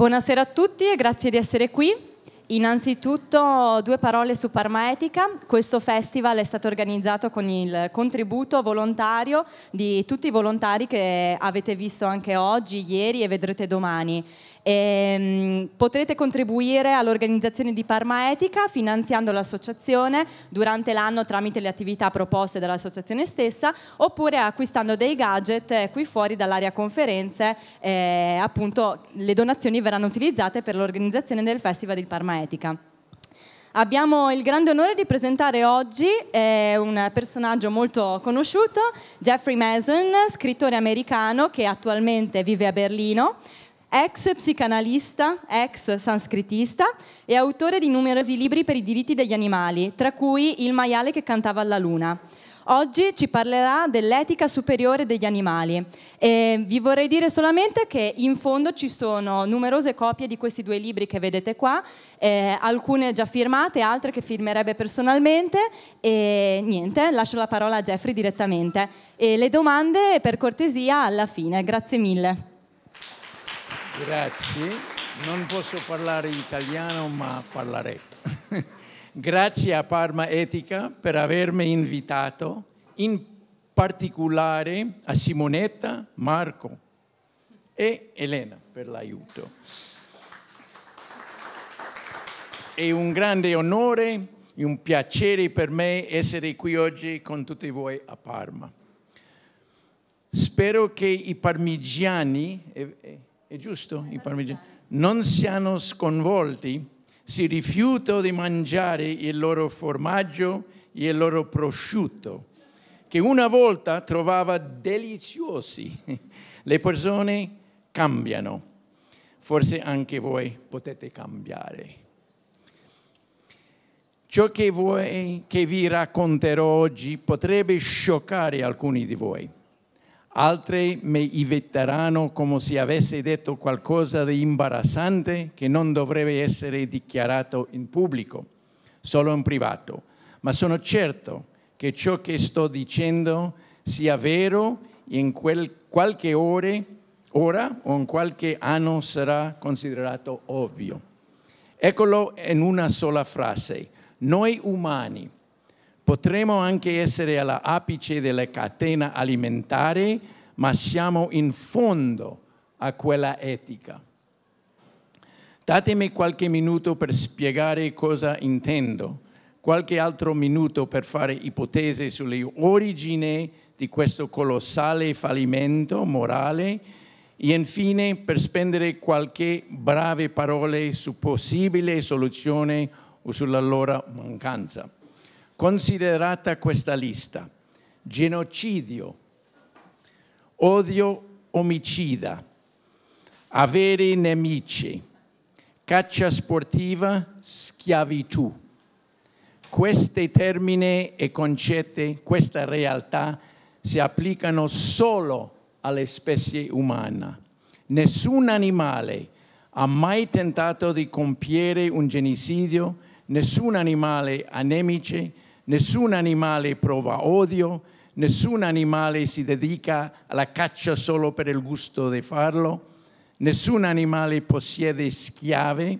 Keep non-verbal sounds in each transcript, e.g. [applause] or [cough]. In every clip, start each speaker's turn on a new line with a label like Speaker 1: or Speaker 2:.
Speaker 1: Buonasera a tutti e grazie di essere qui. Innanzitutto due parole su Parmaetica. Questo festival è stato organizzato con il contributo volontario di tutti i volontari che avete visto anche oggi, ieri e vedrete domani. E, ehm, potrete contribuire all'organizzazione di Parma Etica finanziando l'associazione durante l'anno tramite le attività proposte dall'associazione stessa oppure acquistando dei gadget eh, qui fuori dall'area conferenze eh, appunto le donazioni verranno utilizzate per l'organizzazione del Festival di Parma Etica. Abbiamo il grande onore di presentare oggi eh, un personaggio molto conosciuto, Jeffrey Mason, scrittore americano che attualmente vive a Berlino ex psicanalista, ex sanscritista e autore di numerosi libri per i diritti degli animali, tra cui Il maiale che cantava alla luna. Oggi ci parlerà dell'etica superiore degli animali e vi vorrei dire solamente che in fondo ci sono numerose copie di questi due libri che vedete qua, eh, alcune già firmate, altre che firmerebbe personalmente e niente, lascio la parola a Jeffrey direttamente e le domande per cortesia alla fine, grazie mille.
Speaker 2: Grazie. Non posso parlare italiano, ma parlerei. [laughs] Grazie a Parma Etica per avermi invitato, in particolare a Simonetta, Marco e Elena per l'aiuto. È un grande onore e un piacere per me essere qui oggi con tutti voi a Parma. Spero che i parmigiani eh, eh, è giusto? i parmigiani, Non siano sconvolti, si rifiutano di mangiare il loro formaggio e il loro prosciutto, che una volta trovava deliziosi. [laughs] Le persone cambiano. Forse anche voi potete cambiare. Ciò che, voi, che vi racconterò oggi potrebbe scioccare alcuni di voi Altri mi evitarono come se avessi detto qualcosa di imbarazzante che non dovrebbe essere dichiarato in pubblico, solo in privato. Ma sono certo che ciò che sto dicendo sia vero e in qualche ore, ora o in qualche anno sarà considerato ovvio. Eccolo in una sola frase. Noi umani Potremmo anche essere all'apice della catena alimentare, ma siamo in fondo a quella etica. Datemi qualche minuto per spiegare cosa intendo, qualche altro minuto per fare ipotesi sulle origini di questo colossale fallimento morale e infine per spendere qualche brave parole su possibile soluzione o sulla loro mancanza. Considerata questa lista, genocidio, odio omicida, avere nemici, caccia sportiva, schiavitù. Questi termini e concetti, questa realtà, si applicano solo alle specie umane. Nessun animale ha mai tentato di compiere un genocidio, nessun animale ha nemici, Nessun animale prova odio, nessun animale si dedica alla caccia solo per il gusto di farlo, nessun animale possiede schiave.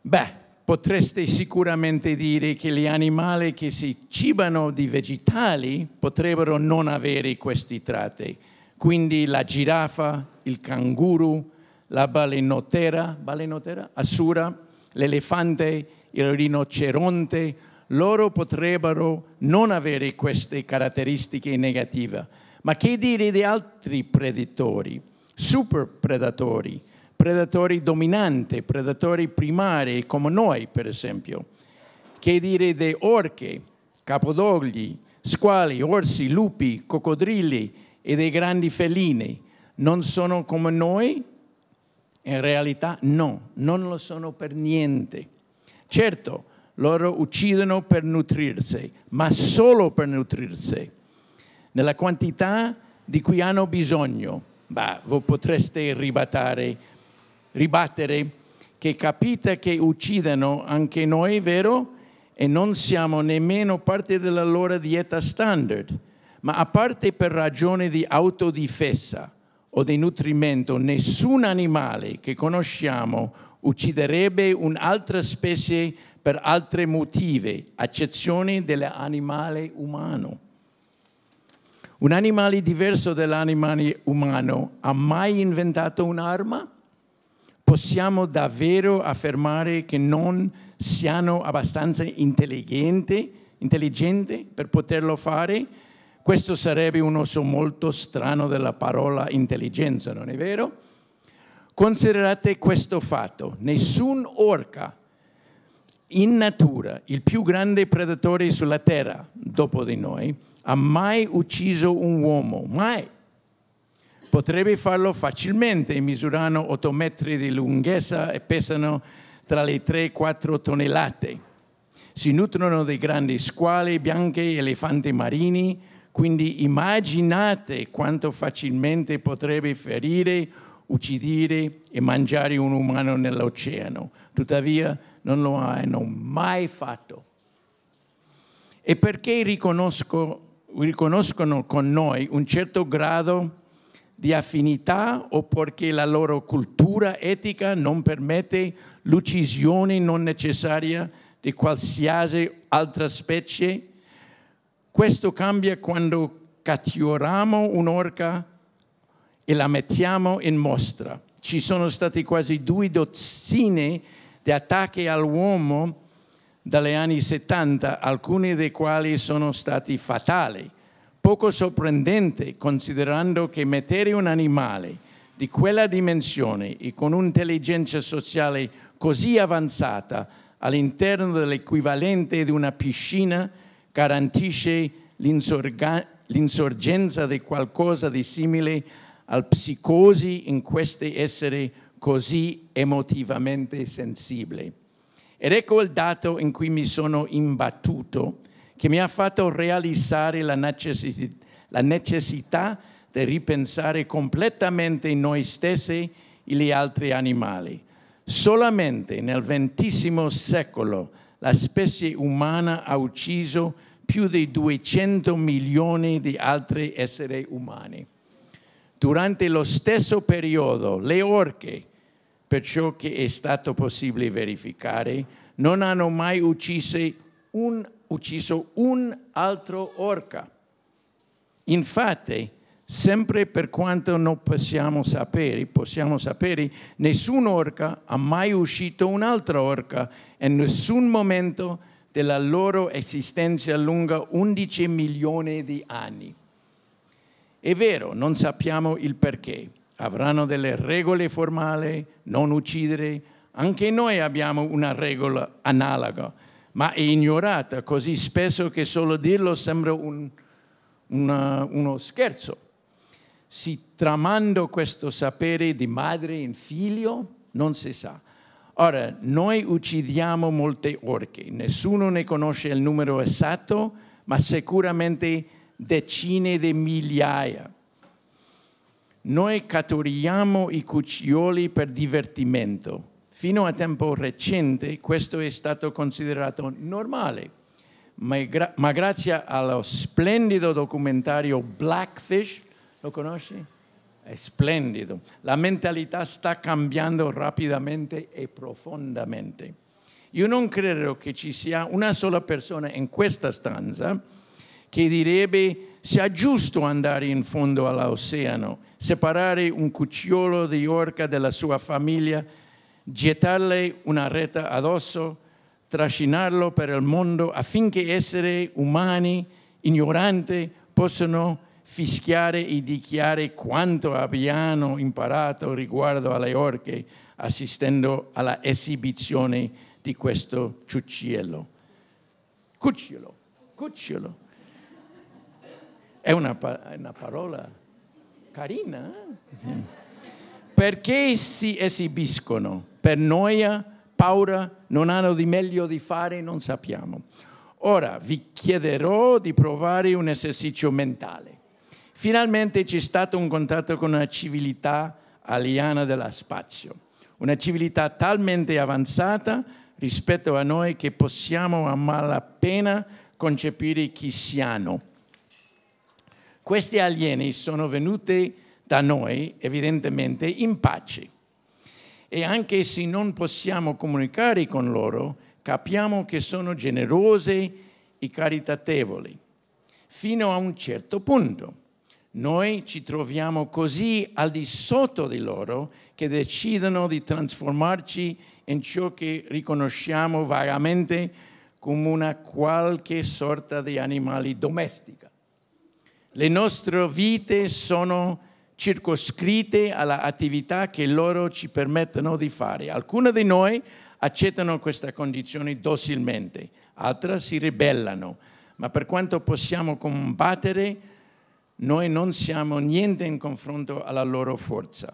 Speaker 2: Beh, potreste sicuramente dire che gli animali che si cibano di vegetali potrebbero non avere questi tratti. Quindi la giraffa, il canguro, la balenotera, balenotera? Assura, l'elefante, il rinoceronte, loro potrebbero non avere queste caratteristiche negative. Ma che dire di altri predatori, super predatori, predatori dominanti, predatori primari come noi, per esempio? Che dire di orche, capodogli, squali, orsi, lupi, coccodrilli e dei grandi felini? Non sono come noi? In realtà no, non lo sono per niente. Certo, loro uccidono per nutrirsi, ma solo per nutrirsi, nella quantità di cui hanno bisogno. Ma voi potreste ribattere, ribattere che capite che uccidono anche noi, vero? E non siamo nemmeno parte della loro dieta standard, ma a parte per ragioni di autodifesa o di nutrimento, nessun animale che conosciamo ucciderebbe un'altra specie per altri motivi, accezione dell'animale umano. Un animale diverso dall'animale umano ha mai inventato un'arma? Possiamo davvero affermare che non siano abbastanza intelligenti, intelligenti per poterlo fare? Questo sarebbe un uso molto strano della parola intelligenza, non è vero? Considerate questo fatto, nessun orca in natura, il più grande predatore sulla terra dopo di noi, ha mai ucciso un uomo, mai. Potrebbe farlo facilmente, misurano 8 metri di lunghezza e pesano tra le 3 e 4 tonnellate. Si nutrono di grandi squali bianche, elefanti marini, quindi immaginate quanto facilmente potrebbe ferire un uccidere e mangiare un umano nell'oceano. Tuttavia non lo hanno mai fatto. E perché riconoscono con noi un certo grado di affinità o perché la loro cultura etica non permette l'uccisione non necessaria di qualsiasi altra specie? Questo cambia quando catturiamo un'orca e la mettiamo in mostra. Ci sono stati quasi due dozzine di attacchi all'uomo dagli anni 70, alcuni dei quali sono stati fatali. Poco sorprendente considerando che mettere un animale di quella dimensione e con un'intelligenza sociale così avanzata all'interno dell'equivalente di una piscina garantisce l'insorgenza di qualcosa di simile al psicosi in questi esseri così emotivamente sensibili. Ed ecco il dato in cui mi sono imbattuto, che mi ha fatto realizzare la, necessi la necessità di ripensare completamente noi stessi e gli altri animali. Solamente nel XX secolo la specie umana ha ucciso più di 200 milioni di altri esseri umani durante lo stesso periodo le orche, per ciò che è stato possibile verificare, non hanno mai un, ucciso un altro orca. Infatti, sempre per quanto non possiamo sapere, possiamo sapere, nessun orca ha mai uscito un'altra orca in nessun momento della loro esistenza lunga 11 milioni di anni. È vero, non sappiamo il perché. Avranno delle regole formali, non uccidere. Anche noi abbiamo una regola analoga, ma è ignorata così spesso che solo dirlo sembra un, una, uno scherzo. Si tramando questo sapere di madre in figlio? Non si sa. Ora, noi uccidiamo molte orche, nessuno ne conosce il numero esatto, ma sicuramente decine di migliaia. Noi catturiamo i cuccioli per divertimento. Fino a tempo recente questo è stato considerato normale, ma, gra ma grazie allo splendido documentario Blackfish, lo conosci? È splendido. La mentalità sta cambiando rapidamente e profondamente. Io non credo che ci sia una sola persona in questa stanza che direbbe sia giusto andare in fondo all'oceano, separare un cucciolo di orca dalla sua famiglia, gettarle una retta addosso, trascinarlo per il mondo affinché esseri umani ignoranti possano fischiare e dichiarare quanto abbiano imparato riguardo alle orche assistendo alla esibizione di questo cucciolo. Cucciolo, cucciolo. È una, una parola carina, eh? perché si esibiscono? Per noia, paura, non hanno di meglio di fare, non sappiamo. Ora vi chiederò di provare un esercizio mentale. Finalmente c'è stato un contatto con una civiltà aliena dello spazio, una civiltà talmente avanzata rispetto a noi che possiamo a malapena concepire chi siano questi alieni sono venuti da noi, evidentemente, in pace. E anche se non possiamo comunicare con loro, capiamo che sono generose e caritatevoli, fino a un certo punto. Noi ci troviamo così al di sotto di loro che decidono di trasformarci in ciò che riconosciamo vagamente come una qualche sorta di animali domestica. Le nostre vite sono circoscritte all'attività che loro ci permettono di fare. Alcune di noi accettano questa condizione docilmente, altre si ribellano, ma per quanto possiamo combattere, noi non siamo niente in confronto alla loro forza.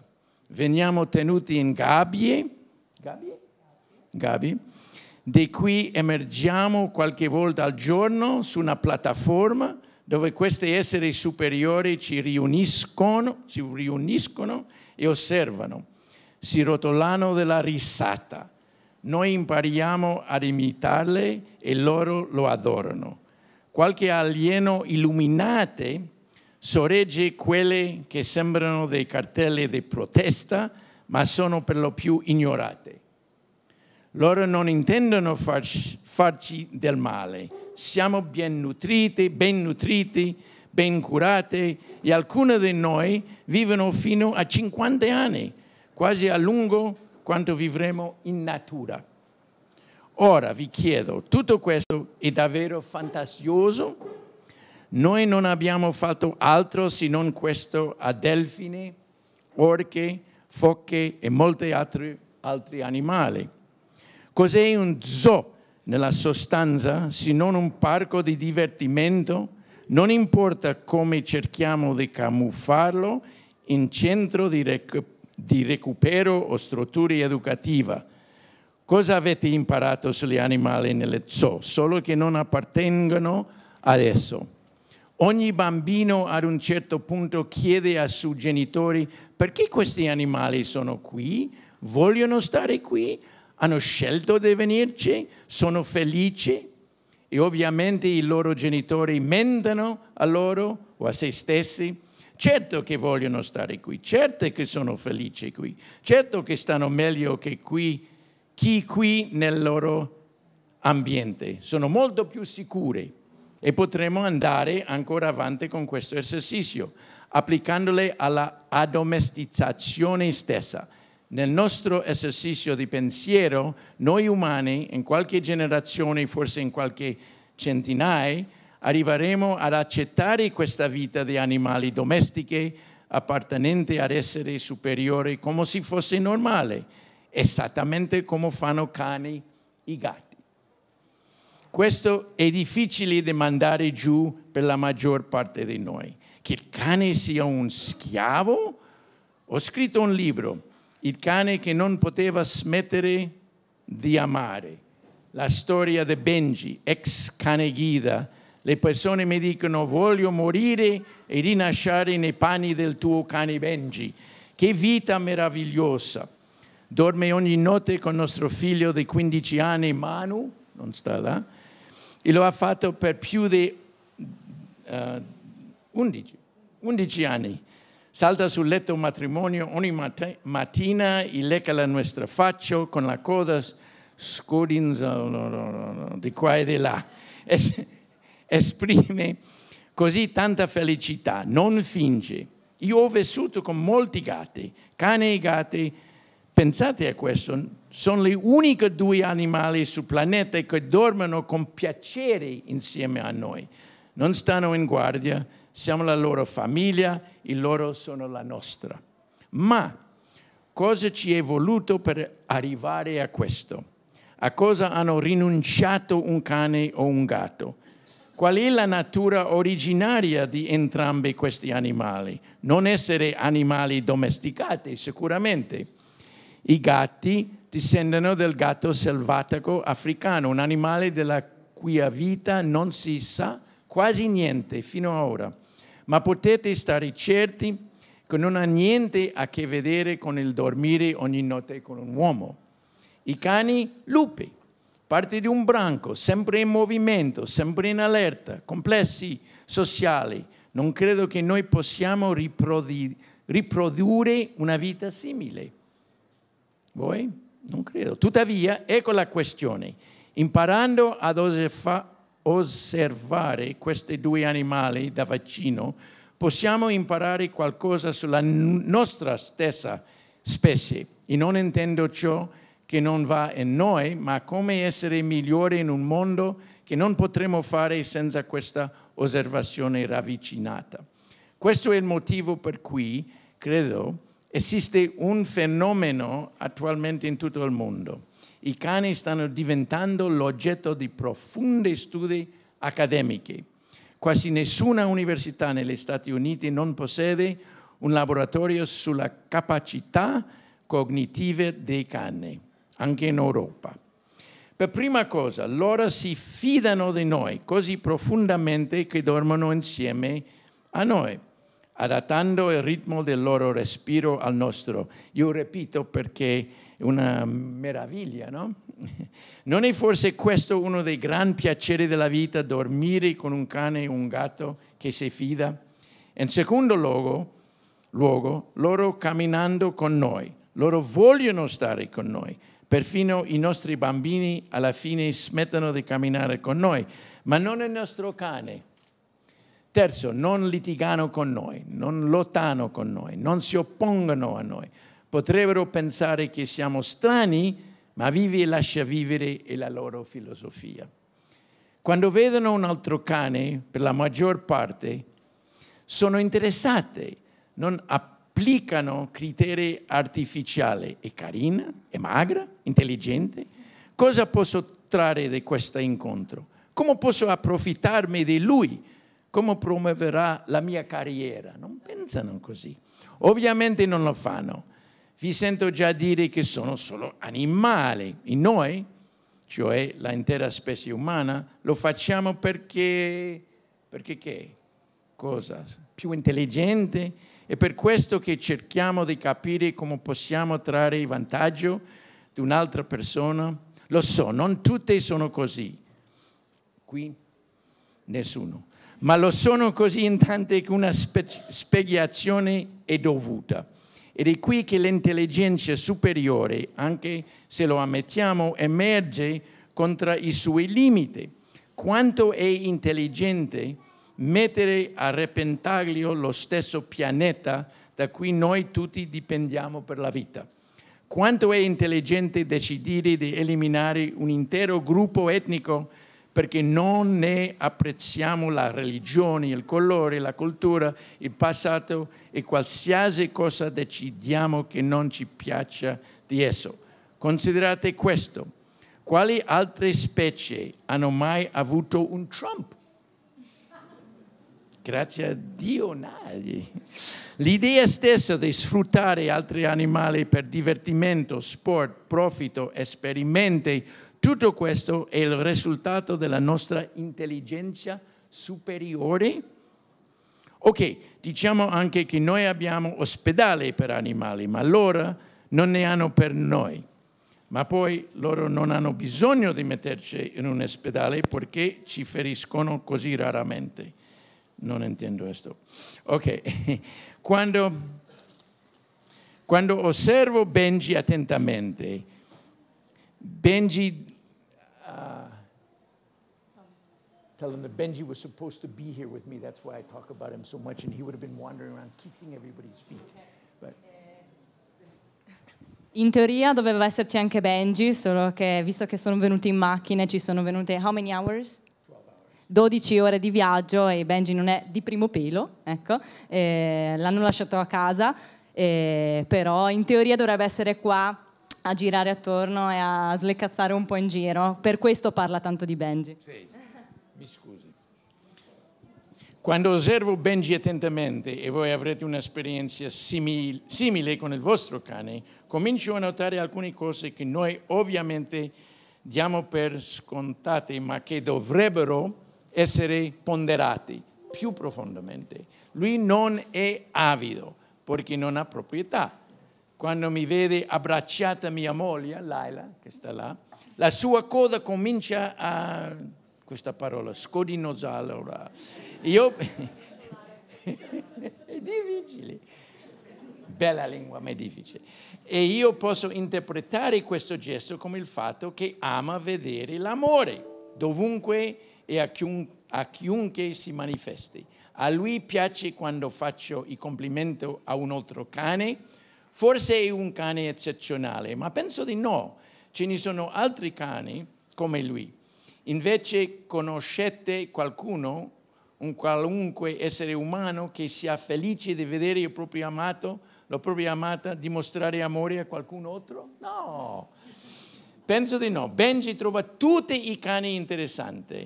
Speaker 2: Veniamo tenuti in gabbie, gabbie? gabbie di cui emergiamo qualche volta al giorno su una piattaforma dove questi esseri superiori ci riuniscono, si riuniscono e osservano, si rotolano della risata. Noi impariamo ad imitarle e loro lo adorano. Qualche alieno illuminate sorregge quelle che sembrano dei cartelli di protesta, ma sono per lo più ignorate. Loro non intendono farci, farci del male, siamo ben nutriti, ben nutriti, ben curati e alcune di noi vivono fino a 50 anni, quasi a lungo quanto vivremo in natura. Ora vi chiedo, tutto questo è davvero fantasioso? Noi non abbiamo fatto altro se non questo a delfini, orche, focche e molti altri, altri animali. Cos'è un zoo? nella sostanza, se non un parco di divertimento, non importa come cerchiamo di camuffarlo in centro di, recu di recupero o struttura educativa. Cosa avete imparato sugli animali nelle zoo? Solo che non appartengono adesso. Ogni bambino ad un certo punto chiede ai suoi genitori perché questi animali sono qui, vogliono stare qui, hanno scelto di venirci, sono felici e ovviamente i loro genitori mentono a loro o a se stessi. Certo che vogliono stare qui, certo che sono felici qui, certo che stanno meglio che qui, chi qui nel loro ambiente. Sono molto più sicuri e potremo andare ancora avanti con questo esercizio, applicandole alla addomestizzazione stessa. Nel nostro esercizio di pensiero, noi umani, in qualche generazione, forse in qualche centinaio, arriveremo ad accettare questa vita di animali domestiche appartenenti ad essere superiori come se fosse normale, esattamente come fanno cani e gatti. Questo è difficile da mandare giù per la maggior parte di noi. Che il cane sia un schiavo? Ho scritto un libro il cane che non poteva smettere di amare. La storia di Benji, ex cane guida. Le persone mi dicono voglio morire e rinascere nei panni del tuo cane Benji. Che vita meravigliosa. Dorme ogni notte con nostro figlio di 15 anni, Manu, non sta là, e lo ha fatto per più di uh, 11, 11 anni. Salta sul letto un matrimonio ogni mat- mattina e lecca la nostra faccia con la coda scodinza di qua e di là. Es- esprime così tanta felicità, non finge. Io ho vissuto con molti gatti, cane e gatti, pensate a questo, sono gli unici due animali sul pianeta che dormono con piacere insieme a noi. Non stanno in guardia, siamo la loro famiglia e loro sono la nostra. Ma cosa ci è voluto per arrivare a questo? A cosa hanno rinunciato un cane o un gatto? Qual è la natura originaria di entrambi questi animali? Non essere animali domesticati, sicuramente. I gatti discendono dal gatto selvatico africano, un animale della cui vita non si sa quasi niente fino ad ora ma potete stare certi che non ha niente a che vedere con il dormire ogni notte con un uomo. I cani, lupi, parte di un branco, sempre in movimento, sempre in allerta, complessi sociali. Non credo che noi possiamo riprodu riprodurre una vita simile. Voi? Non credo. Tuttavia, ecco la questione. Imparando ad, osservare osservare questi due animali da vaccino, possiamo imparare qualcosa sulla nostra stessa specie. E non intendo ciò che non va in noi, ma come essere migliori in un mondo che non potremo fare senza questa osservazione ravvicinata. Questo è il motivo per cui, credo, esiste un fenomeno attualmente in tutto il mondo i cani stanno diventando l'oggetto di profondi studi accademici. Quasi nessuna università negli Stati Uniti non possiede un laboratorio sulla capacità cognitiva dei cani, anche in Europa. Per prima cosa, loro si fidano di noi così profondamente che dormono insieme a noi, adattando il ritmo del loro respiro al nostro. Io ripeto perché una meraviglia, no? [laughs] Non è forse questo uno dei grandi piaceri della vita, dormire con un cane e un gatto che si fida? In secondo luogo, luogo, loro camminando con noi, loro vogliono stare con noi, perfino i nostri bambini alla fine smettono di camminare con noi, ma non il nostro cane. Terzo, non litigano con noi, non lottano con noi, non si oppongono a noi, Potrebbero pensare che siamo strani, ma vivi e lascia vivere è la loro filosofia. Quando vedono un altro cane, per la maggior parte, sono interessate, non applicano criteri artificiali. È carina, è magra, intelligente. Cosa posso trarre da questo incontro? Come posso approfittarmi di lui? Come promuoverà la mia carriera? Non pensano così. Ovviamente non lo fanno vi sento già dire che sono solo animali. E noi, cioè l'intera specie umana, lo facciamo perché, perché che? Cosa? Più intelligente? È per questo che cerchiamo di capire come possiamo trarre vantaggio di un'altra persona. Lo so, non tutte sono così. Qui nessuno. Ma lo sono così in tante che una spiegazione è dovuta. Ed è qui che l'intelligenza superiore, anche se lo ammettiamo, emerge contro i suoi limiti. Quanto è intelligente mettere a repentaglio lo stesso pianeta da cui noi tutti dipendiamo per la vita. Quanto è intelligente decidere di eliminare un intero gruppo etnico perché non ne apprezziamo la religione, il colore, la cultura, il passato e qualsiasi cosa decidiamo che non ci piaccia di esso. Considerate questo. Quali altre specie hanno mai avuto un Trump? Grazie a Dio, nadie. L'idea stessa di sfruttare altri animali per divertimento, sport, profitto, esperimenti, tutto questo è il risultato della nostra intelligenza superiore? Ok, diciamo anche che noi abbiamo ospedali per animali, ma loro non ne hanno per noi. Ma poi loro non hanno bisogno di metterci in un ospedale perché ci feriscono così raramente. Non intendo questo. Ok, [laughs] quando, quando osservo Benji attentamente, Benji tell him that Benji was supposed to be here with me. That's why I talk about him so much, and he would have been wandering around kissing everybody's feet. But...
Speaker 1: [laughs] In teoria doveva esserci anche Benji, solo che visto che sono venuti in macchina ci sono venute how many hours? 12 ore di viaggio e Benji non è di primo pelo, ecco, eh, l'hanno lasciato a casa, eh, però in teoria dovrebbe essere qua a girare attorno e a sleccazzare un po' in giro, per questo parla tanto di Benji. Sì. Quando
Speaker 2: osservo Benji attentamente, e voi avrete un'esperienza simil simile con il vostro cane, comincio a notare alcune cose che noi ovviamente diamo per scontate, ma che dovrebbero essere ponderate più profondamente. Lui non è avido perché non ha proprietà. Quando mi vede abbracciata mia moglie, Laila, che sta là, la sua coda comincia a questa parola, scodinosaura. Io... [laughs] è difficile. Bella lingua, ma è difficile. E io posso interpretare questo gesto come il fatto che ama vedere l'amore, dovunque e a, chiun- a chiunque si manifesti. A lui piace quando faccio i complimenti a un altro cane, forse è un cane eccezionale, ma penso di no. Ce ne sono altri cani come lui. Invece conoscete qualcuno, un qualunque essere umano, che sia felice di vedere il proprio amato, la propria amata, dimostrare amore a qualcun altro? No, penso di no. Benji trova tutti i cani interessanti,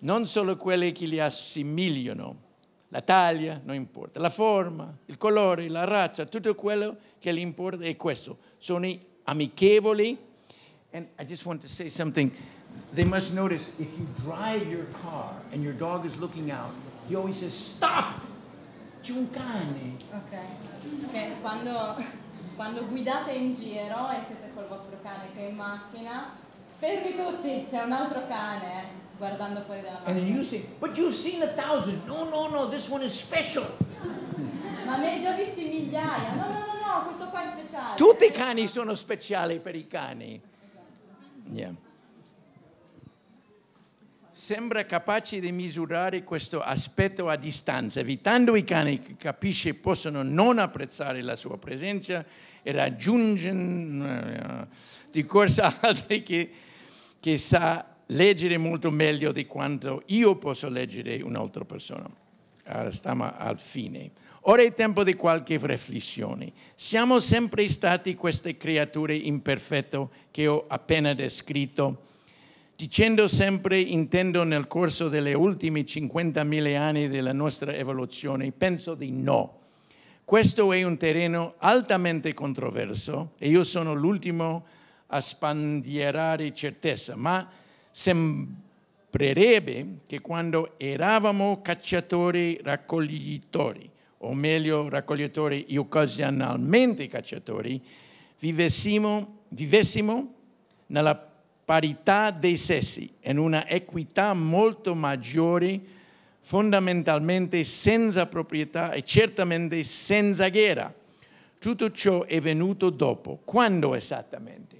Speaker 2: non solo quelli che li assimiliano. La taglia non importa, la forma, il colore, la razza, tutto quello che gli importa è questo. Sono amichevoli. And I just want to say something they must notice if you drive your car and your dog is looking out, he always says, stop! C'è un cane.
Speaker 1: Ok, okay. Quando, quando guidate in giro e siete col vostro cane che è in macchina, fermi tutti, c'è un altro cane guardando fuori dalla macchina.
Speaker 2: And you say, but you've seen a thousand. No, no, no, this one is special.
Speaker 1: [laughs] Ma ne hai già visti migliaia. No, no, no, no, questo qua è speciale. Tutti i
Speaker 2: cani sono speciali per i cani. Yeah sembra capace di misurare questo aspetto a distanza, evitando i cani che capisce possono non apprezzare la sua presenza e raggiungono eh, di corsa [laughs] altri che, che sa leggere molto meglio di quanto io posso leggere un'altra persona. stiamo al fine. Ora è tempo di qualche riflessione. Siamo sempre stati queste creature imperfette che ho appena descritto Dicendo sempre, intendo nel corso delle ultime 50.000 anni della nostra evoluzione, penso di no. Questo è un terreno altamente controverso e io sono l'ultimo a spandierare certezza, ma sembrerebbe che quando eravamo cacciatori raccoglitori, o meglio raccoglitori e occasionalmente cacciatori, vivessimo, vivessimo nella parità dei sessi e una equità molto maggiore, fondamentalmente senza proprietà e certamente senza guerra. Tutto ciò è venuto dopo. Quando esattamente?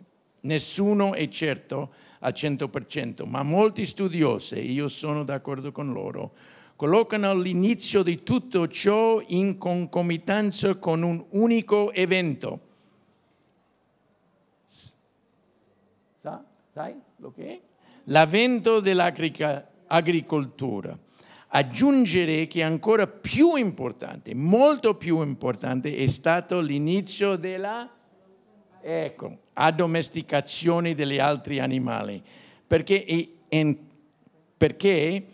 Speaker 2: Nessuno è certo al 100%, ma molti studiosi, e io sono d'accordo con loro, collocano l'inizio di tutto ciò in concomitanza con un unico evento Sai lo che è? L'avvento dell'agricoltura. Aggiungere che ancora più importante, molto più importante, è stato l'inizio della ecco, addomesticazione degli altri animali. Perché è, in, perché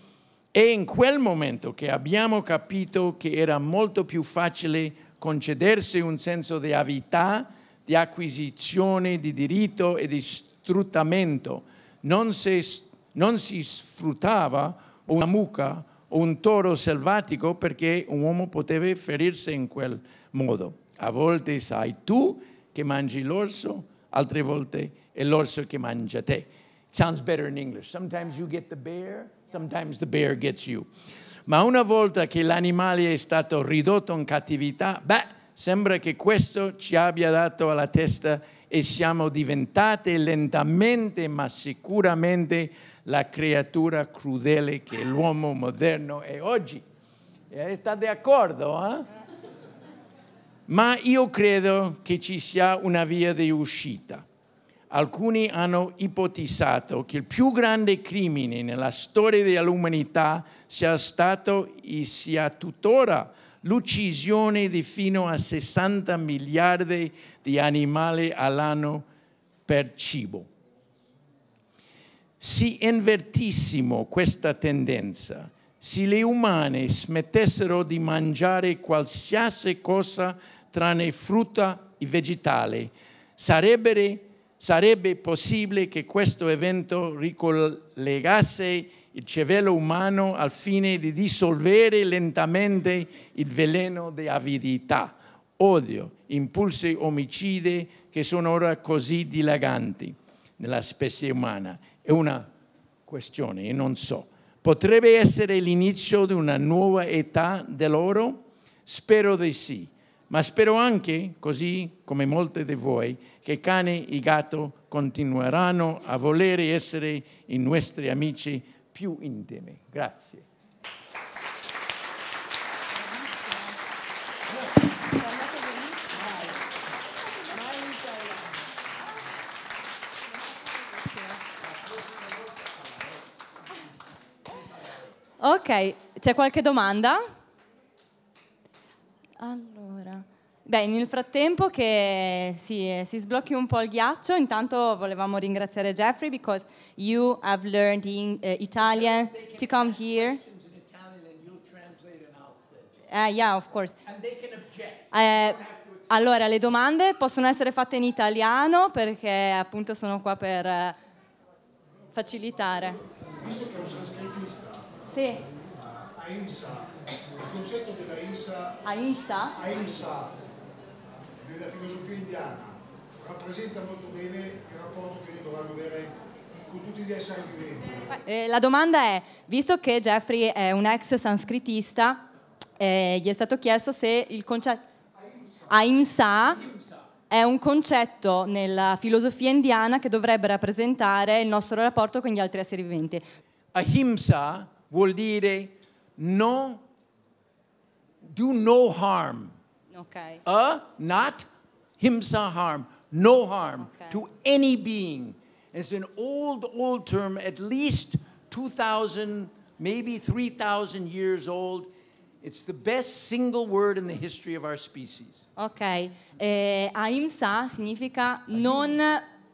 Speaker 2: è in quel momento che abbiamo capito che era molto più facile concedersi un senso di avità, di acquisizione di diritto e di storia sfruttamento, non si, non si sfruttava una mucca o un toro selvatico perché un uomo poteva ferirsi in quel modo. A volte sai tu che mangi l'orso, altre volte è l'orso che mangia te. It sounds better in English. Sometimes you get the bear, sometimes the bear gets you. Ma una volta che l'animale è stato ridotto in cattività, beh, sembra che questo ci abbia dato alla testa di e siamo diventate lentamente ma sicuramente la creatura crudele che l'uomo moderno è oggi. Eh, sta d'accordo? Eh? Ma io credo che ci sia una via di uscita. Alcuni hanno ipotizzato che il più grande crimine nella storia dell'umanità sia stato e sia tuttora l'uccisione di fino a 60 miliardi di animali all'anno per cibo. Se invertissimo questa tendenza, se le umane smettessero di mangiare qualsiasi cosa tranne frutta e vegetale, sarebbe, sarebbe possibile che questo evento ricollegasse il cervello umano al fine di dissolvere lentamente il veleno di avidità, odio, impulsi omicide che sono ora così dilaganti nella specie umana. È una questione, io non so. Potrebbe essere l'inizio di una nuova età dell'oro? Spero di sì, ma spero anche, così come molte di voi, che cane e gatto continueranno a volere essere i nostri amici più intime. Grazie.
Speaker 1: Ok, c'è qualche domanda? Allora. Beh, nel frattempo che si, si sblocchi un po' il ghiaccio, intanto volevamo ringraziare Jeffrey because you have learned in, uh, Italian to come here. Uh, yeah, of course. Uh, allora, le domande possono essere fatte in italiano perché appunto sono qua per uh, facilitare.
Speaker 3: Visto che è un sanscritista, sì. a IMSA, il concetto della IMSA, a IMSA? della filosofia indiana rappresenta molto bene il rapporto che noi dovranno avere con tutti gli esseri viventi.
Speaker 1: Eh, la domanda è, visto che Jeffrey è un ex sanscritista, eh, gli è stato chiesto se il concetto Ahimsa è un concetto nella filosofia indiana che dovrebbe rappresentare il nostro rapporto con gli altri esseri viventi.
Speaker 2: Ahimsa vuol dire no, do no harm. Okay. A, not himsa harm, no harm okay. to any being. It's an old, old term, at least 2,000, maybe 3,000 years old. It's the best single word in the history of our species.
Speaker 1: Ok, eh, ahimsa significa non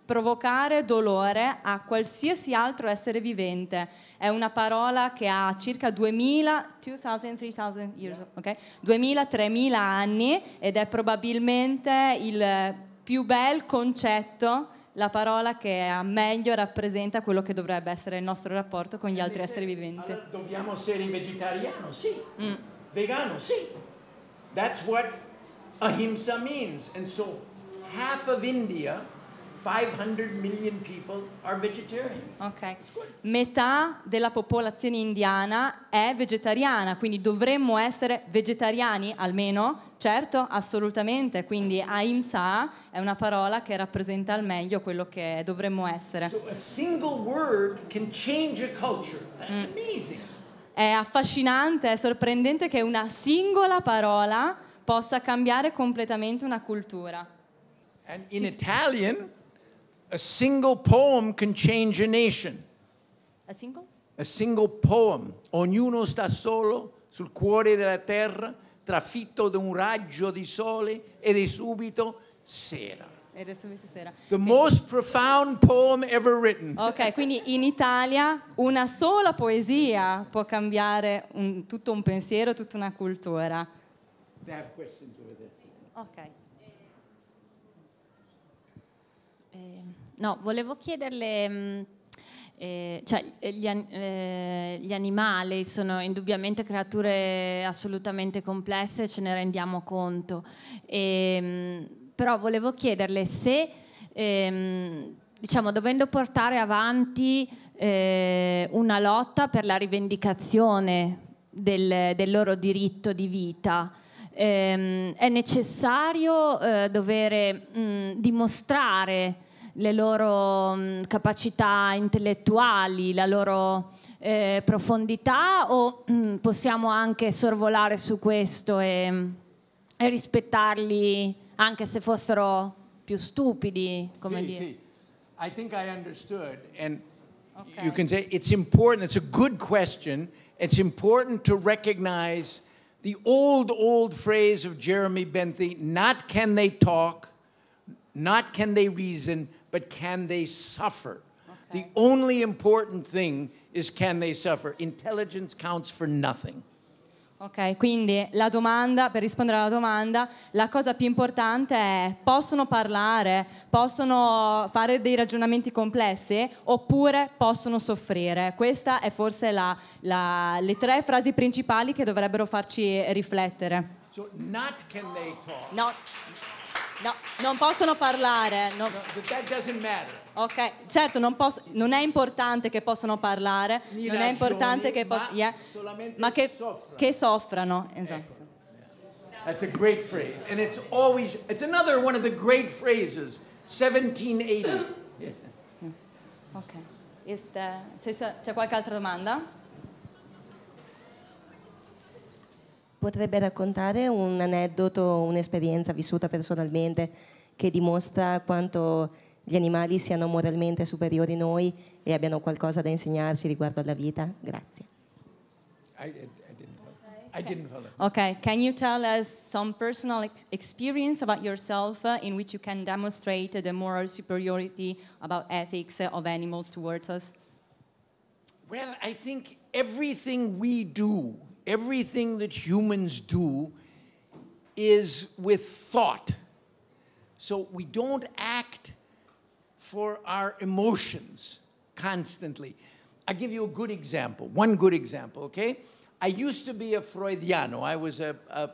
Speaker 1: provocare dolore a qualsiasi altro essere vivente. È una parola che ha circa 2000, 2000, 3000, okay? 2000 3000 anni ed è probabilmente il più bel concetto, la parola che meglio rappresenta quello che dovrebbe essere il nostro rapporto con gli altri esseri viventi. Allora
Speaker 2: dobbiamo essere vegetariano, sì. Mm. Vegano, sì. That's what ahimsa means. And so half of India 500 million people are vegetarian. Ok,
Speaker 1: Metà della popolazione indiana è vegetariana, quindi dovremmo essere vegetariani almeno? Certo, assolutamente. Quindi ahimsa è una parola che rappresenta al meglio quello che dovremmo essere. So a
Speaker 2: single word can change a culture. That's mm. amazing.
Speaker 1: È affascinante, è sorprendente che una singola parola possa cambiare completamente una cultura.
Speaker 2: And in Ci Italian a single poem can change a nation. A single? A single poem. Ognuno sta solo sul cuore della terra, trafitto da un raggio di sole ed è subito sera.
Speaker 1: Ed è subito sera. The quindi. most profound poem ever written. Ok, quindi in Italia una sola poesia può cambiare un, tutto un pensiero, tutta una cultura.
Speaker 2: They have questions over there. Ok.
Speaker 4: No, volevo chiederle... Mh, mm, eh, cioè, eh, gli, eh, gli, animali sono indubbiamente creature assolutamente complesse, ce ne rendiamo conto. E, ehm, mh, però volevo chiederle se, ehm, diciamo, dovendo portare avanti eh, una lotta per la rivendicazione del, del loro diritto di vita, ehm, è necessario eh, dover mm, dimostrare le loro mh, capacità intellettuali, la loro eh, profondità o mh, possiamo anche sorvolare su questo e, e, rispettarli anche se fossero
Speaker 2: più stupidi, come sì, dire? Sì. I think I understood and okay. you can say it's important, it's a good question. It's important to recognize the old, old phrase of Jeremy Benthey, not can they talk, Not can they reason, but can they suffer? Okay. The only important thing is can they suffer. Intelligence counts for nothing.
Speaker 1: Ok, quindi la domanda, per rispondere alla domanda, la cosa più importante è possono parlare, possono fare dei ragionamenti complessi oppure possono soffrire. Questa è forse la, la, le tre frasi principali che dovrebbero farci riflettere. So not can they talk. No. No, non possono parlare. No. No, ok, certo, non, posso, non, è importante che possano parlare, Li non ragioni, è importante che possano... Yeah, ma che, soffrano. Che soffrano. Esatto. Ecco.
Speaker 2: That's a great phrase. And it's always, it's another one of the great phrases, 1780.
Speaker 1: Yeah. Ok, c'è qualche altra domanda? potrebbe raccontare un aneddoto, un'esperienza vissuta personalmente che dimostra quanto gli animali siano moralmente superiori a noi e abbiano qualcosa da insegnarci riguardo alla vita? Grazie.
Speaker 2: I, I didn't follow. Okay. I didn't follow.
Speaker 1: Okay, can you tell us some personal experience about yourself uh, in which you can demonstrate the moral superiority about ethics uh, of animals towards us?
Speaker 2: Well, I think everything we do everything that humans do is with thought. So we don't act for our emotions constantly. I'll give you a good example, one good example, okay? I used to be a Freudiano. I was a, a,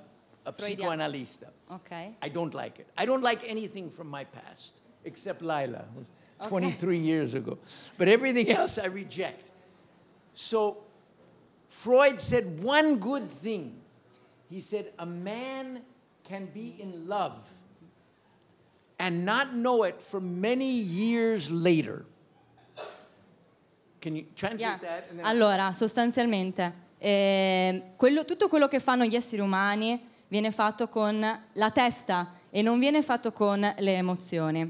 Speaker 2: a psychoanalyst. Okay. I don't like it. I don't like anything from my past, except Lila, okay. 23 years ago. But everything else I reject. So Freud said one good thing. He said, a man can be in love and not know it for many years later. Can you translate yeah. that?
Speaker 1: Then... Allora, sostanzialmente, eh, quello, tutto quello che fanno gli esseri umani viene fatto con la testa e non viene fatto con le emozioni.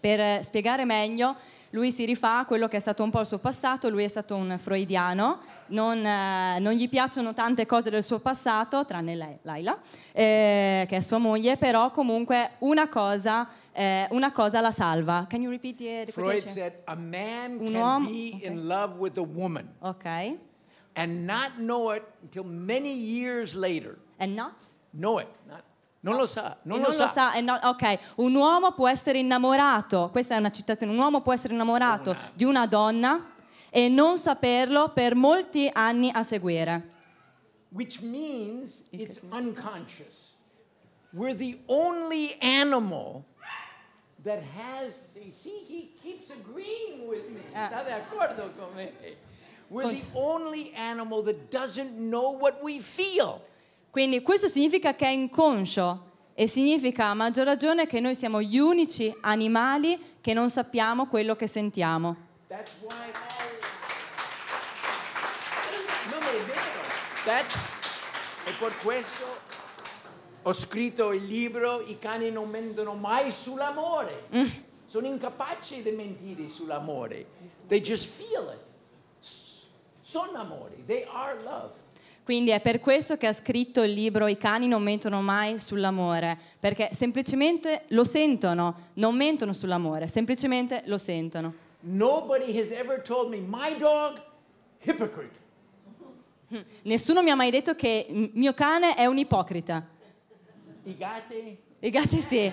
Speaker 1: Per spiegare meglio, lui si rifà a quello che è stato un po' il suo passato, lui è stato un freudiano non, eh, non, gli piacciono tante cose del suo passato, tranne lei, Laila, eh, che è sua moglie, però comunque una cosa, eh, una cosa la salva. Can you repeat the, the Freud quotation? said
Speaker 2: a man Un can uomo, be okay. in love with a woman okay. and not know it until many years later.
Speaker 1: And not? Know it, not non lo sa, non, lo, non sa. lo, sa. No, ok, un uomo può essere innamorato, questa è una citazione, un uomo può essere innamorato una. di una donna e non saperlo per molti anni a seguire.
Speaker 2: Which means it's unconscious. We're the only animal that has. See, he keeps agreeing with me. Ah. Está de con me. We're the only animal that doesn't know what we feel.
Speaker 1: Quindi questo significa che è inconscio e significa a maggior ragione che noi siamo gli unici animali che non sappiamo quello che sentiamo. That's why
Speaker 2: E per questo ho scritto il libro I cani non mentono mai sull'amore. Mm. Sono incapaci di mentire sull'amore. They just feel it. Sono amore. They are love.
Speaker 1: Quindi è per questo che ha scritto il libro I cani non mentono mai sull'amore, perché semplicemente lo sentono, non mentono sull'amore, semplicemente lo sentono.
Speaker 2: Nobody has ever told me my dog hypocrite.
Speaker 1: [laughs] Nessuno mi ha mai detto che mio cane è un ipocrita.
Speaker 2: I gatti?
Speaker 1: I gatti sì.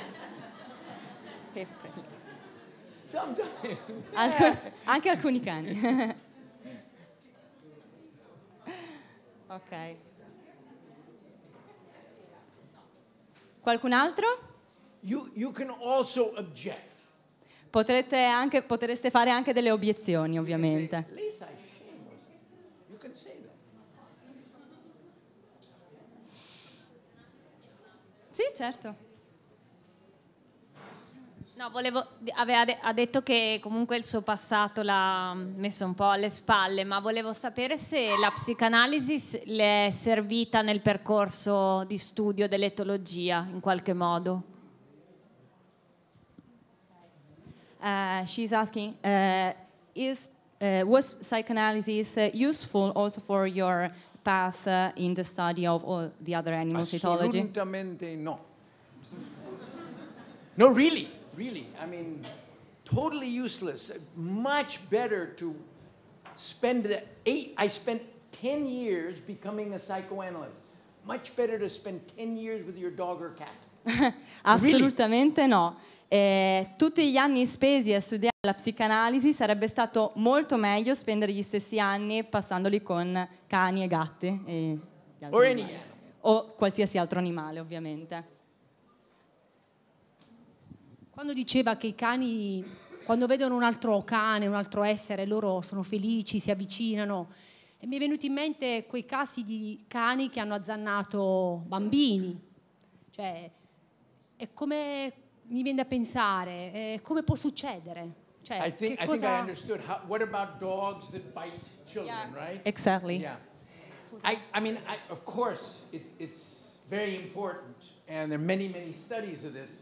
Speaker 5: Alcun, anche alcuni cani. [laughs] ok.
Speaker 1: Qualcun altro? You, you Potrete anche, potreste fare anche delle obiezioni, ovviamente.
Speaker 2: Lisa Sì, certo.
Speaker 4: No, volevo, aveva de, ha detto che comunque il suo passato l'ha messo un po' alle spalle, ma volevo sapere se la psicanalisi le è servita nel percorso di studio dell'etologia in qualche modo.
Speaker 1: Uh, she's asking, uh, is, uh, was psychoanalysis uh, useful also for your path uh, in the study of all the other animal ethology.
Speaker 2: Absolutely no. No, really, really. I mean, totally useless. Much better to spend eight, I spent 10 years becoming a psychoanalyst. Much better to spend 10 years with your dog or cat.
Speaker 1: Assolutamente [laughs] really? no. Eh, tutti gli anni spesi a studiare la psicanalisi sarebbe stato molto meglio spendere gli stessi anni passandoli con cani e gatti. E o qualsiasi altro animale, ovviamente.
Speaker 3: Quando
Speaker 4: diceva che i cani, quando vedono un altro cane, un altro essere, loro sono felici, si avvicinano. E mi è venuto in mente quei casi di cani che hanno azzannato
Speaker 2: bambini.
Speaker 4: Cioè, è come mi viene da pensare, eh, come può succedere? Cioè, I think, I think I understood.
Speaker 2: How, what about dogs that bite children, yeah. right? Exactly. Yeah. I, I mean, I, of course, it's, it's very important, and there are many, many studies of this.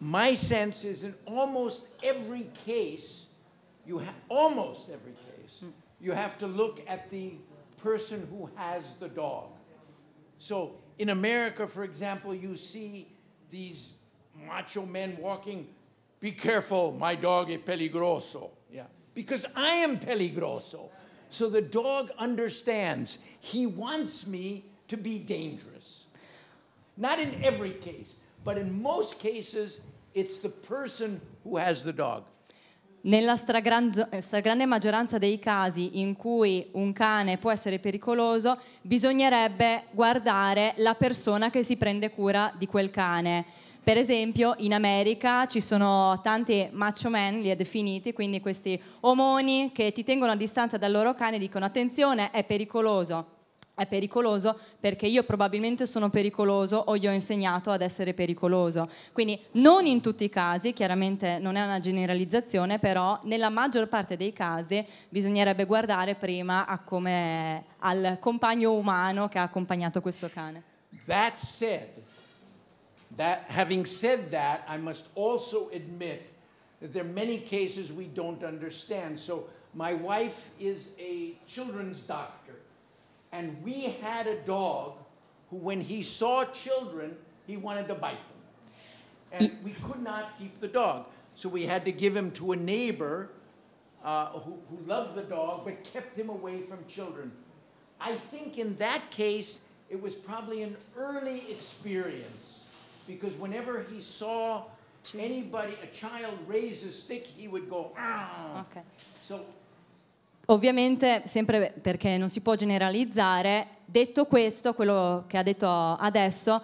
Speaker 2: My sense is in almost every case, you almost every case, you have to look at the person who has the dog. So in America, for example, you see these macho men walking, be careful, my dog is peligroso. Yeah. Because I am peligroso. So the dog understands he wants me to be dangerous. Not in every case, but in most cases, it's the person who has the dog.
Speaker 1: Nella stragrande maggioranza dei casi in cui un cane può essere pericoloso, bisognerebbe guardare la persona che si prende cura di quel cane per esempio in America ci sono tanti macho men, li ha definiti, quindi questi omoni che ti tengono a distanza dal loro cane e dicono attenzione è pericoloso, è pericoloso perché io probabilmente sono pericoloso o gli ho insegnato ad essere pericoloso. Quindi non in tutti i casi, chiaramente non è una generalizzazione, però nella maggior parte dei casi bisognerebbe guardare prima a come, al compagno umano che ha accompagnato questo cane.
Speaker 2: That said, That, having said that, I must also admit that there are many cases we don't understand. So my wife is a children's doctor, and we had a dog who, when he saw children, he wanted to bite them. And we could not keep the dog. So we had to give him to a neighbor uh, who, who loved the dog but kept him away from children. I think in that case, it was probably an early experience because whenever he saw anybody, a child raise a stick, he would go, ah. Okay. So,
Speaker 1: Ovviamente, sempre perché non si può generalizzare, detto questo, quello che ha detto adesso,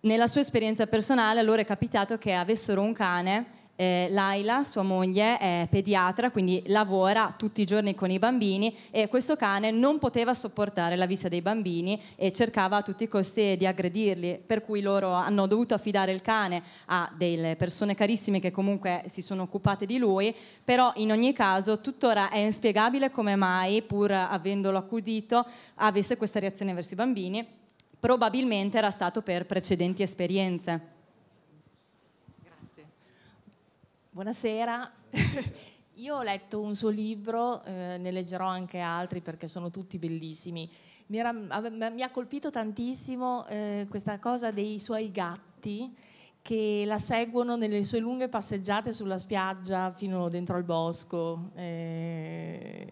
Speaker 1: nella sua esperienza personale allora è capitato che avessero un cane eh, Laila, sua moglie, è pediatra, quindi lavora tutti i giorni con i bambini e questo cane non poteva sopportare la vista dei bambini e cercava a tutti i costi di aggredirli, per cui loro hanno dovuto affidare il cane a delle persone carissime che comunque si sono occupate di lui, però in ogni caso tuttora è inspiegabile come mai, pur avendolo accudito, avesse questa reazione verso i bambini, probabilmente era stato per precedenti esperienze.
Speaker 4: Buonasera. [laughs] Io ho letto un suo libro, eh, ne leggerò anche altri perché sono tutti bellissimi. Mi, era, mi ha colpito tantissimo eh, questa cosa dei suoi gatti che la seguono nelle sue lunghe passeggiate sulla spiaggia fino dentro al bosco. Eh,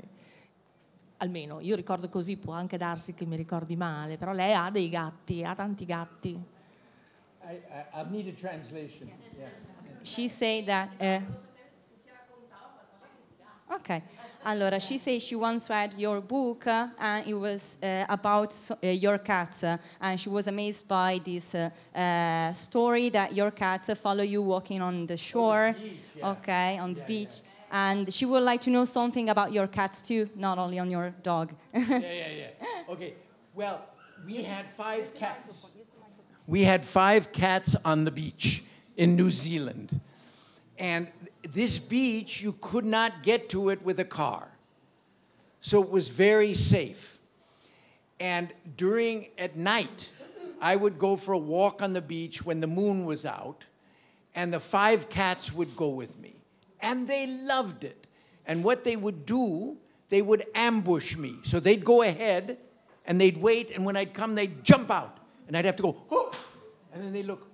Speaker 4: almeno io ricordo così, può anche darsi che mi ricordi male, però lei ha dei gatti,
Speaker 1: ha tanti gatti. I,
Speaker 2: I, I need a translation. Yeah.
Speaker 1: she said that. Uh, okay. Allora, she said she once read your book uh, and it was uh, about so, uh, your cats uh, and she was amazed by this uh, uh, story that your cats follow you walking on the shore, the beach, yeah. okay, on the yeah, beach. Yeah. And she would like to know something about your cats too, not only on your dog. [laughs] yeah, yeah, yeah.
Speaker 2: Okay. Well, we had five cats. We had five cats on the beach in New Zealand. And this beach, you could not get to it with a car. So it was very safe. And during, at night, I would go for a walk on the beach when the moon was out, and the five cats would go with me. And they loved it. And what they would do, they would ambush me. So they'd go ahead and they'd wait, and when I'd come, they'd jump out. And I'd have to go, oh! and then they look,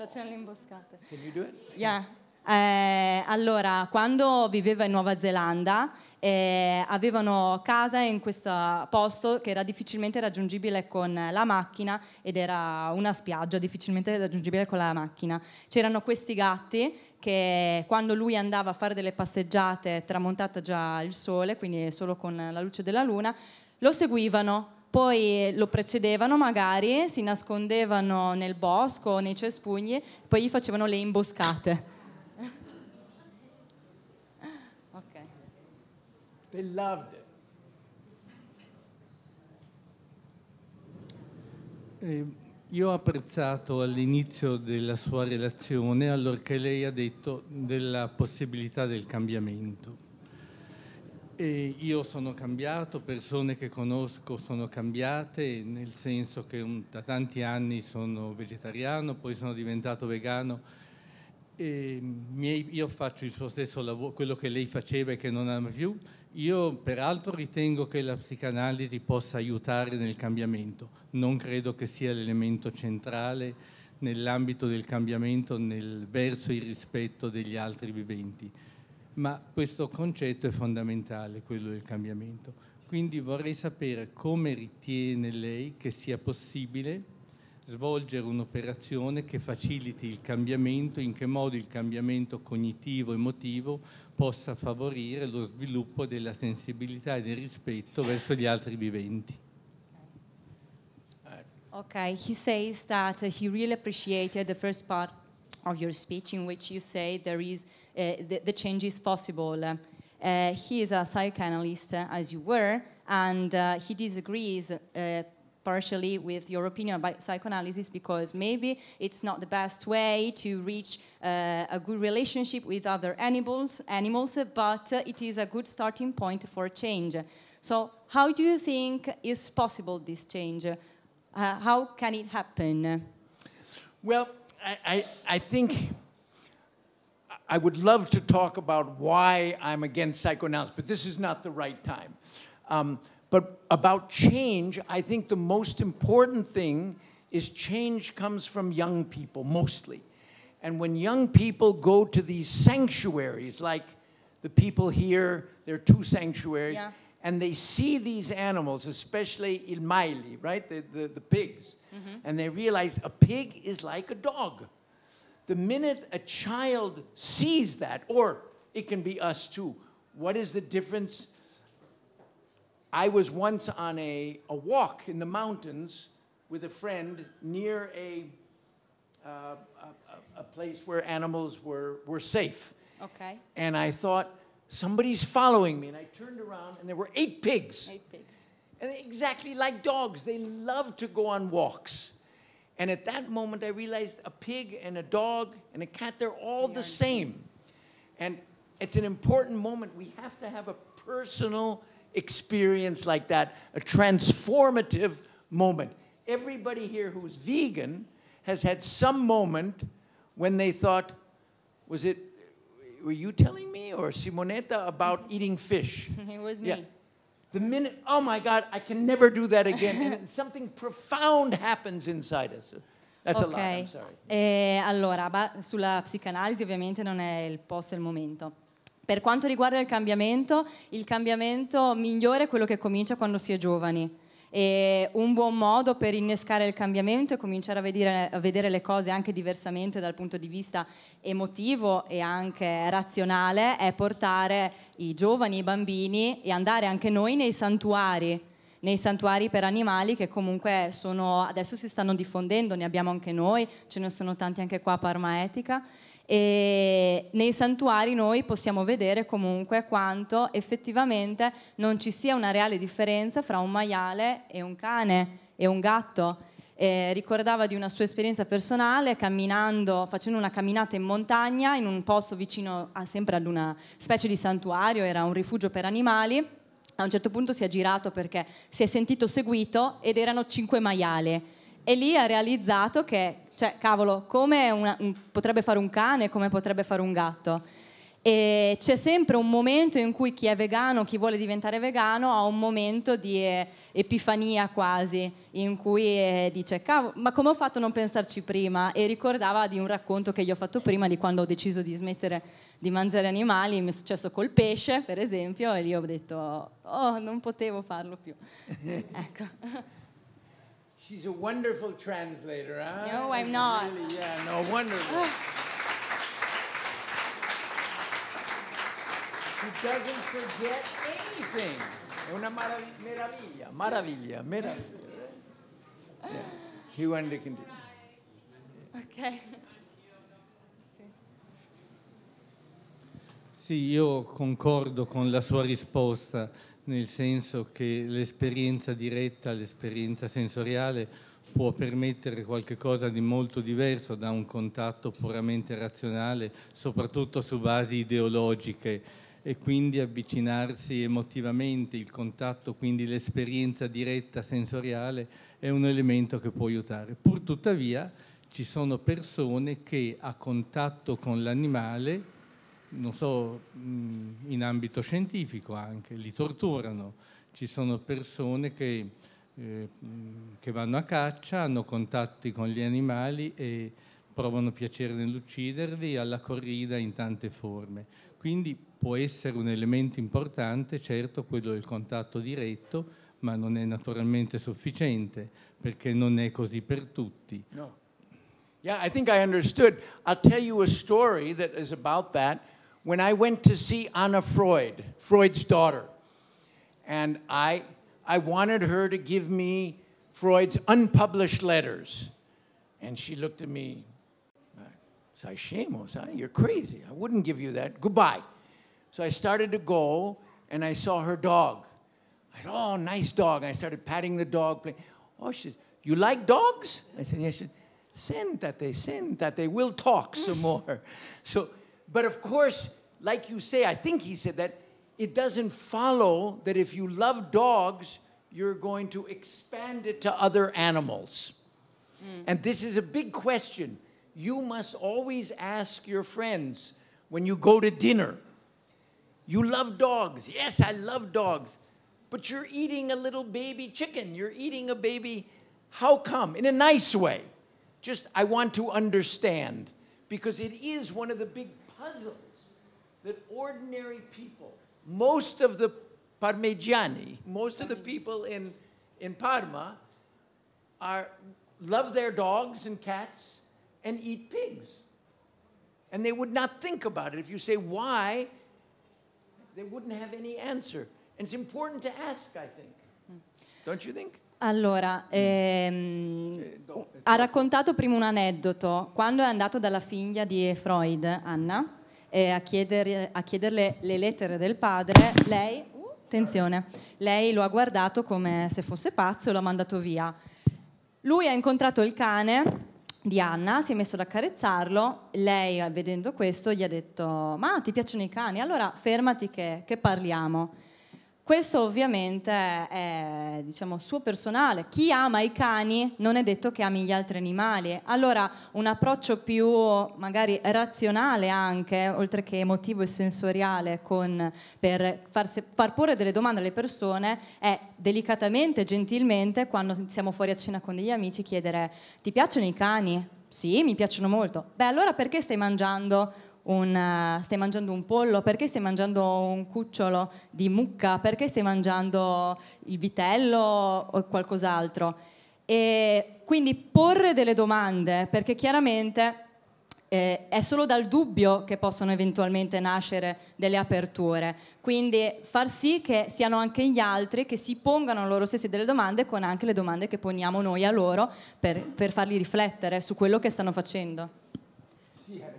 Speaker 1: Facciamo le imboscate. Can you do it? Yeah. Eh, allora, quando viveva in Nuova Zelanda eh, avevano casa in questo posto che era difficilmente raggiungibile con la macchina ed era una spiaggia difficilmente raggiungibile con la macchina. C'erano questi gatti che quando lui andava a fare delle passeggiate tramontata già il sole, quindi solo con la luce della luna, lo seguivano poi lo precedevano magari, si nascondevano nel bosco o nei cespugli, poi gli facevano le imboscate. ok. They loved
Speaker 2: it.
Speaker 5: Ehm, io ho apprezzato all'inizio della sua relazione, allorché lei ha detto della possibilità del cambiamento e io sono cambiato, persone che conosco sono cambiate, nel senso che un, da tanti anni sono vegetariano, poi sono diventato vegano. Miei, io faccio il suo stesso lavoro, quello che lei faceva e che non ama più. Io peraltro ritengo che la psicanalisi possa aiutare nel cambiamento, non credo che sia l'elemento centrale nell'ambito del cambiamento nel, verso il rispetto degli altri viventi ma questo concetto è fondamentale, quello del cambiamento. Quindi vorrei sapere come ritiene lei che sia possibile svolgere un'operazione che faciliti il cambiamento, in che modo il cambiamento cognitivo-emotivo possa favorire lo sviluppo della sensibilità e del rispetto verso gli altri viventi.
Speaker 1: Ok, he says that he really appreciated the first part of your speech in which you say there is Uh, the, the, change is possible. Uh, he is a psychoanalyst, uh, as you were, and he disagrees partially with your opinion about psychoanalysis because maybe it's not the best way to reach uh, a good relationship with other animals, animals, but uh, it is a good starting point for change. So, how do you think is possible this change? Uh, how can it happen? Well, I,
Speaker 2: I, I think I would love to talk about why I'm against psychoanalysis, but this is not the right time. Um, but about change, I think the most important thing is change comes from young people mostly. And when young people go to these sanctuaries, like the people here, there are two sanctuaries, yeah. and they see these animals, especially il maili, right, the, the, the pigs, mm -hmm. and they realize a pig is like a dog the minute a child sees that, or it can be us too, what is the difference? I was once on a, a walk in the mountains with a friend near a, uh, a, a place where animals were, were safe. Okay. And I thought, somebody's following me. And I turned around and there were eight pigs. Eight pigs. And exactly like dogs, they love to go on walks. And at that moment, I realized a pig and a dog and a cat, they're all the same. And it's an important moment. We have to have a personal experience like that, a transformative moment. Everybody here who's vegan has had some moment when they thought, was it, were you telling me or Simonetta about eating fish?
Speaker 1: [laughs] it was me. Yeah. The minute, oh my God, I can never do that again. And
Speaker 2: something profound happens inside us. That's ok, a lot,
Speaker 1: eh, allora sulla psicanalisi ovviamente non è il posto e il momento. Per quanto riguarda il cambiamento, il cambiamento migliore è quello che comincia quando si è giovani e un buon modo per innescare il cambiamento e cominciare a vedere, a vedere, le cose anche diversamente dal punto di vista emotivo e anche razionale è portare i giovani, i bambini e andare anche noi nei santuari, nei santuari per animali che comunque sono, adesso si stanno diffondendo, ne abbiamo anche noi, ce ne sono tanti anche qua a Parma Etica e nei santuari noi possiamo vedere comunque quanto effettivamente non ci sia una reale differenza fra un maiale e un cane e un gatto. Eh, ricordava di una sua esperienza personale camminando, facendo una camminata in montagna in un posto vicino a, sempre ad una specie di santuario, era un rifugio per animali. A un certo punto si è girato perché si è sentito seguito ed erano cinque maiali e lì ha realizzato che cioè, cavolo, come una, potrebbe fare un cane, come potrebbe fare un gatto. E c'è sempre un momento in cui chi è vegano, chi vuole diventare vegano, ha un momento di eh, epifania quasi, in cui eh, dice, cavolo, ma come ho fatto a non pensarci prima? E ricordava di un racconto che gli ho fatto prima di quando ho deciso di smettere di mangiare animali, mi è successo col pesce, per esempio, e lì ho detto, oh, non potevo farlo più. [laughs] ecco. She's a wonderful
Speaker 2: translator, huh? No, I'm She's not. Really, yeah, no, wonderful. she doesn't forget anything. Una maravilla, maravilla, maravilla. He went. to continue?
Speaker 4: Okay.
Speaker 5: Sì, io concordo con la sua risposta. nel senso che l'esperienza diretta, l'esperienza sensoriale può permettere qualcosa di molto diverso da un contatto puramente razionale, soprattutto su basi ideologiche e quindi avvicinarsi emotivamente, il contatto, quindi l'esperienza diretta sensoriale è un elemento che può aiutare. Purtuttavia ci sono persone che a contatto con l'animale non so, in ambito scientifico anche, li torturano. Ci sono persone che, eh, che vanno a caccia, hanno contatti con gli animali e provano piacere nell'ucciderli alla corrida in tante forme. Quindi può essere un elemento importante, certo, quello del contatto diretto, ma non è naturalmente sufficiente perché non è così per tutti.
Speaker 2: No. Yeah, I think I understood. I'll tell you a story that is about that. when I went to see Anna Freud, Freud's daughter, and I, I wanted her to give me Freud's unpublished letters. And she looked at me, Sai Shemos, you're crazy. I wouldn't give you that. Goodbye. So I started to go, and I saw her dog. I said, oh, nice dog. And I started patting the dog. Playing. Oh, she said, you like dogs? I said, yes. She said, "Send that. They send that. They will talk some [laughs] more. So but of course, like you say, I think he said that, it doesn't follow that if you love dogs, you're going to expand it to other animals. Mm. And this is a big question. You must always ask your friends when you go to dinner. You love dogs. Yes, I love dogs. But you're eating a little baby chicken. You're eating a baby. How come? In a nice way. Just, I want to understand. Because it is one of the big puzzles that ordinary people, most of the Parmigiani, most of the people in, in Parma are, love their dogs and cats and eat pigs. And they would not think about it. If you say why, they wouldn't have any answer. And it's important to ask, I think. Don't you think?
Speaker 1: Allora, mm. ehm, ha raccontato prima un aneddoto. Quando è andato dalla figlia di Freud, Anna, eh, a, chiedere, a, chiederle le lettere del padre, lei, uh, attenzione, lei lo ha guardato come se fosse pazzo e lo ha mandato via. Lui ha incontrato il cane di Anna, si è messo ad accarezzarlo, lei vedendo questo gli ha detto ma ti piacciono i cani? Allora fermati che, che parliamo. Questo ovviamente è diciamo, suo personale. Chi ama i cani non è detto che ami gli altri animali. Allora un approccio più magari razionale anche, oltre che emotivo e sensoriale, con, per farse, far porre delle domande alle persone è delicatamente, gentilmente, quando siamo fuori a cena con degli amici, chiedere ti piacciono i cani? Sì, mi piacciono molto. Beh, allora perché stai mangiando? un, eh, stai mangiando un pollo, perché stai mangiando un cucciolo di mucca, perché stai mangiando il vitello o qualcos'altro. E quindi porre delle domande, perché chiaramente eh, è solo dal dubbio che possono eventualmente nascere delle aperture. Quindi far sì che siano anche gli altri che si pongano loro stessi delle domande con anche le domande che poniamo noi a loro per, per farli riflettere su quello che stanno facendo. Sì, eh,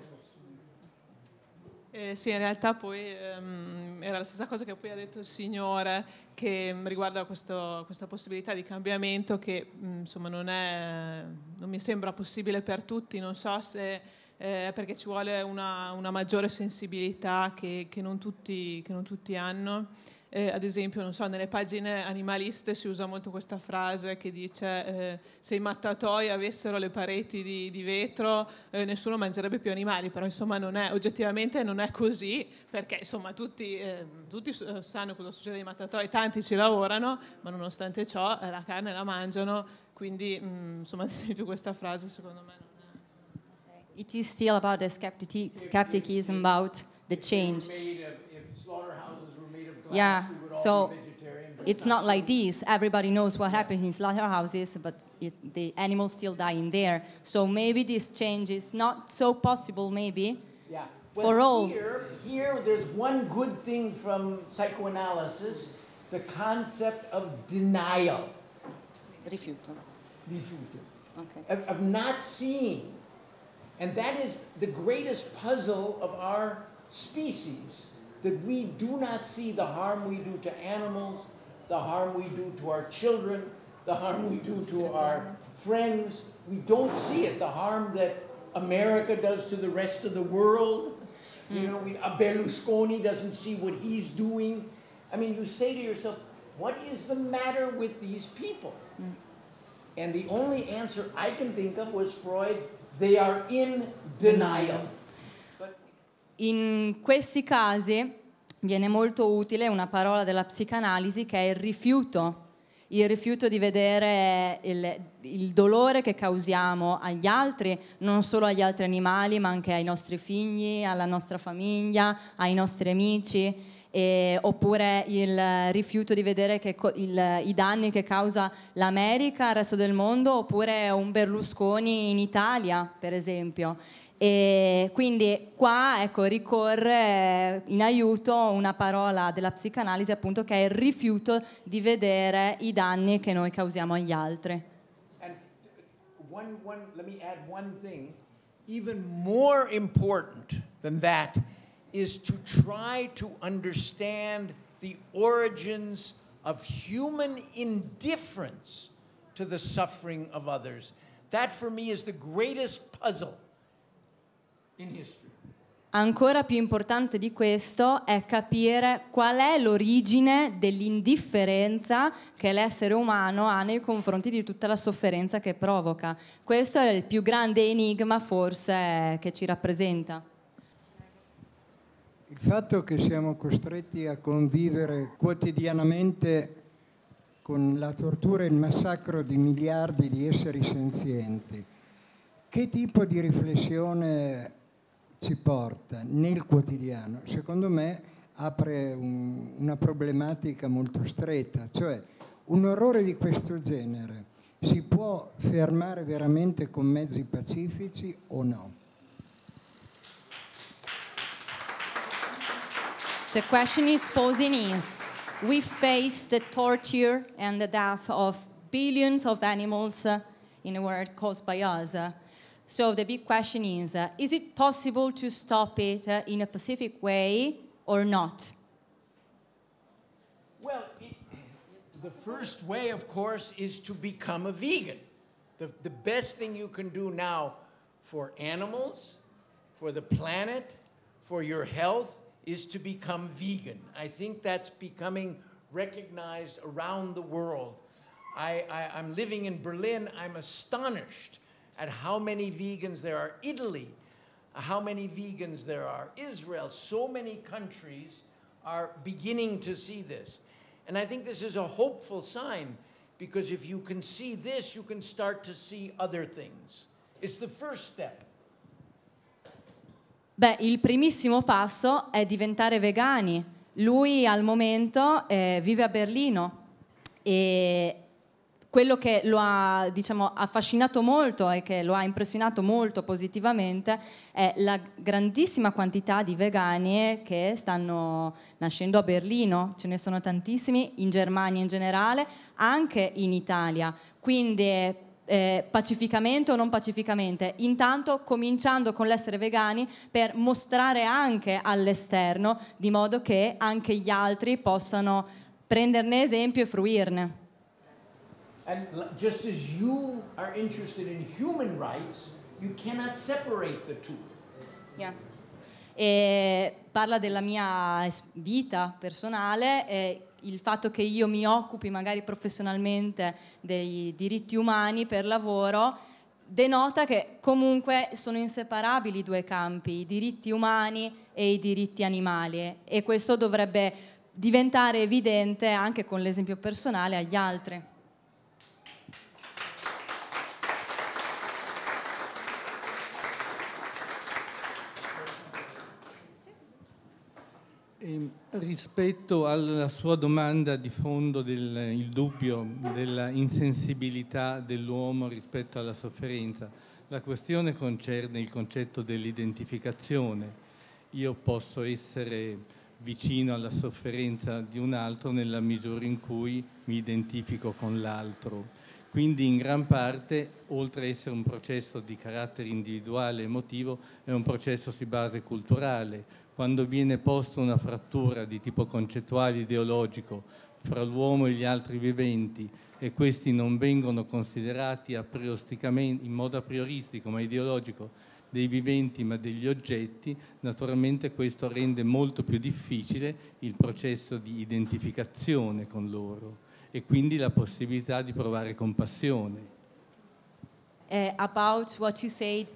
Speaker 1: eh, sì, in realtà poi ehm, era la stessa cosa che poi ha detto il Signore che mm, riguarda questo, questa possibilità di cambiamento che mh, mm, insomma non, è, non, mi sembra possibile per tutti, non so se eh, perché ci vuole una, una maggiore sensibilità che, che, non tutti, che non tutti hanno. Eh, ad esempio, non so, nelle pagine animaliste si usa molto questa frase che dice eh, se i mattatoi avessero le pareti di, di vetro eh, nessuno mangerebbe più animali, però insomma non è, oggettivamente non è così perché insomma tutti, eh, tutti eh, sanno cosa succede ai mattatoi, tanti ci lavorano, ma nonostante ciò eh, la carne la mangiano, quindi mh, mm, insomma [laughs] ad esempio questa frase secondo me non è... It is still about the skepticism about the change.
Speaker 2: yeah. So
Speaker 1: it's not like this. Everybody knows what happens in slaughterhouses, but it, the animals still die in there. So maybe this change is not so possible, maybe. Yeah. Well, for
Speaker 2: all. Here, here, there's one good thing from psychoanalysis the concept of denial. Rifiuto. Rifiuto. Okay. Of, of not seeing. And that is the greatest puzzle of our species that we do not see the harm we do to animals, the harm we do to our children, the harm we do to our friends. We don't see it, the harm that America does to the rest of the world. You know, we, uh, Berlusconi doesn't see what he's doing. I mean, you say to yourself, what is the matter with these people? Mm. And the only answer I can think of was Freud's, they are in denial.
Speaker 1: In questi casi viene molto utile una parola della psicanalisi che è il rifiuto, il rifiuto di vedere il, il, dolore che causiamo agli altri, non solo agli altri animali, ma anche ai nostri figli, alla nostra famiglia, ai nostri amici. E, oppure il rifiuto di vedere che, il, i danni che causa l'America al resto del mondo, oppure un Berlusconi in Italia, per esempio. E quindi qua ecco, ricorre in aiuto una parola della psicanalisi appunto che è il rifiuto di vedere i danni che noi causiamo agli altri.
Speaker 2: One, one, let me add one thing, even more important than that is to try to understand the origins of human indifference to the suffering of others. That for me is the greatest puzzle.
Speaker 1: Ancora più importante di questo è capire qual è l'origine dell'indifferenza che l'essere umano ha nei confronti di tutta la sofferenza che provoca. Questo è il più grande enigma forse che ci rappresenta.
Speaker 5: Il fatto che siamo costretti a convivere quotidianamente con la tortura e il massacro di miliardi di esseri senzienti, che tipo di riflessione ci porta nel quotidiano, secondo me apre un, una problematica molto stretta, cioè un orrore di questo genere si può fermare veramente con mezzi pacifici o no?
Speaker 1: The question is posing is, we face the torture and the death of billions of animals uh, in the world caused by us. Uh, So the big question is, uh, is it possible to stop it uh, in a pacific way or not?
Speaker 2: Well, it, the first way, of course, is to become a vegan. The, the best thing you can do now for animals, for the planet, for your health, is to become vegan. I think that's becoming recognized around the world. I, I, I'm living in Berlin. I'm astonished at how many vegans there are. Italy, uh, how many vegans there are. Israel, so many countries are beginning to see this. And I think this is a hopeful sign because if you can see this, you can start to see other things. It's the first step.
Speaker 1: Beh, il primissimo passo è diventare vegani. Lui al momento eh, vive a Berlino e quello che lo ha diciamo, affascinato molto e che lo ha impressionato molto positivamente è la grandissima quantità di vegani che stanno nascendo a Berlino, ce ne sono tantissimi, in Germania in generale, anche in Italia. Quindi eh, pacificamente o non pacificamente, intanto cominciando con l'essere vegani per mostrare anche all'esterno, di modo che anche gli altri possano prenderne esempio e fruirne.
Speaker 2: And just as you are interested in human rights, you cannot separate the two.
Speaker 1: Yeah. E parla della mia vita personale e il fatto che io mi occupi magari professionalmente dei diritti umani per lavoro denota che comunque sono inseparabili i due campi, i diritti umani e i diritti animali e questo dovrebbe diventare evidente anche con l'esempio personale agli altri.
Speaker 5: Ehm, rispetto alla sua domanda di fondo del il dubbio della insensibilità dell'uomo rispetto alla sofferenza, la questione concerne il concetto dell'identificazione. Io posso essere vicino alla sofferenza di un altro nella misura in cui mi identifico con l'altro. Quindi in gran parte, oltre a essere un processo di carattere individuale e emotivo, è un processo di base culturale, quando viene posta una frattura di tipo concettuale ideologico fra l'uomo e gli altri viventi e questi non vengono considerati a in modo a prioristico ma ideologico dei viventi ma degli oggetti, naturalmente questo rende molto più difficile il processo di identificazione con loro e quindi la possibilità di provare compassione.
Speaker 1: Uh, about what you said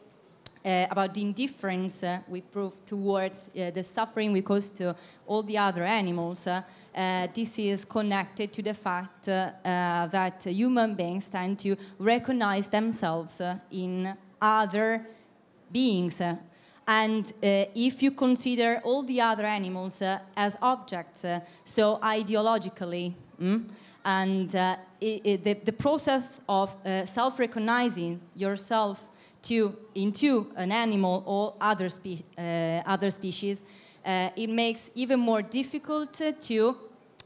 Speaker 1: uh, about the indifference uh, we prove towards uh, the suffering we cause to all the other animals, uh, uh, this is connected to the fact uh, that human beings tend to recognize themselves in other beings. And if you consider all the other animals as objects, so ideologically, mm, and it, it, the, the, process of self recognizing yourself to, into an animal or other, spe uh, other species, uh, it makes even more difficult to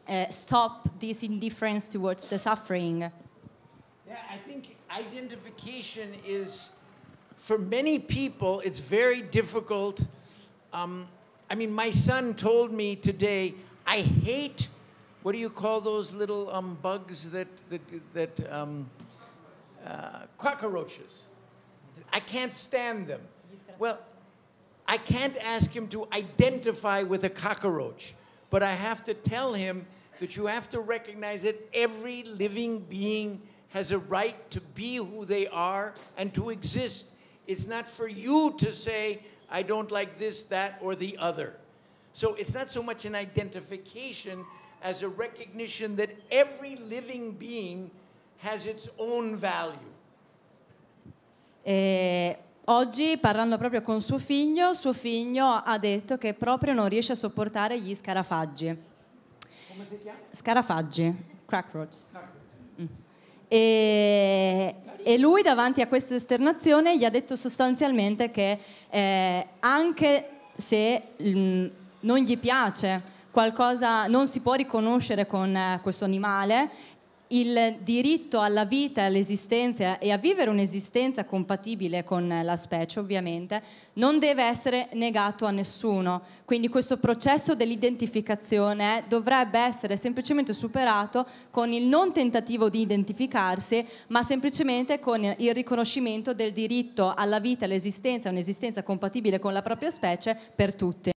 Speaker 1: uh, stop this indifference towards the suffering. Yeah,
Speaker 2: I think identification is, for many people, it's very difficult. Um, I mean, my son told me today, I hate, what do you call those little um, bugs that, that, that um, uh, cockroaches. I can't stand them. Well, I can't ask him to identify with a cockroach, but I have to tell him that you have to recognize that every living being has a right to be who they are and to exist. It's not for you to say, I don't like this, that, or the other. So it's not so much an identification as a recognition that every living being has its own value.
Speaker 1: E oggi parlando proprio con suo figlio, suo figlio ha detto che proprio non riesce a sopportare gli scarafaggi. Come si chiama? Scarafaggi, cockroaches. Mm. E, e, lui davanti a questa esternazione gli ha detto sostanzialmente che eh, anche se mh, mm, non gli piace qualcosa, non si può riconoscere con eh, questo animale il diritto alla vita, all'esistenza e a vivere un'esistenza compatibile con la specie ovviamente non deve essere negato a nessuno, quindi questo processo dell'identificazione dovrebbe essere semplicemente superato con il non tentativo di identificarsi, ma semplicemente con il riconoscimento del diritto alla vita, all'esistenza, un'esistenza compatibile con la propria specie per tutti.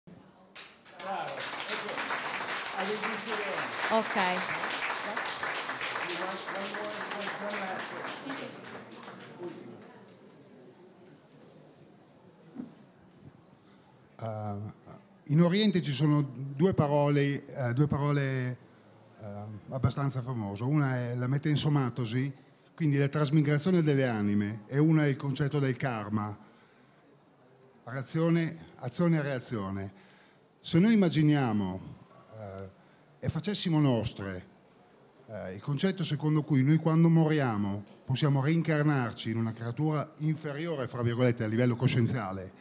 Speaker 1: Ok.
Speaker 3: In Oriente ci sono due parole, eh, due parole eh, abbastanza famose. Una è la metensomatosi, quindi la trasmigrazione delle anime, e una è il concetto del karma, reazione, azione e reazione. Se noi immaginiamo eh, e facessimo nostre eh, il concetto secondo cui noi quando moriamo possiamo reincarnarci in una creatura inferiore, fra virgolette, a livello coscienziale,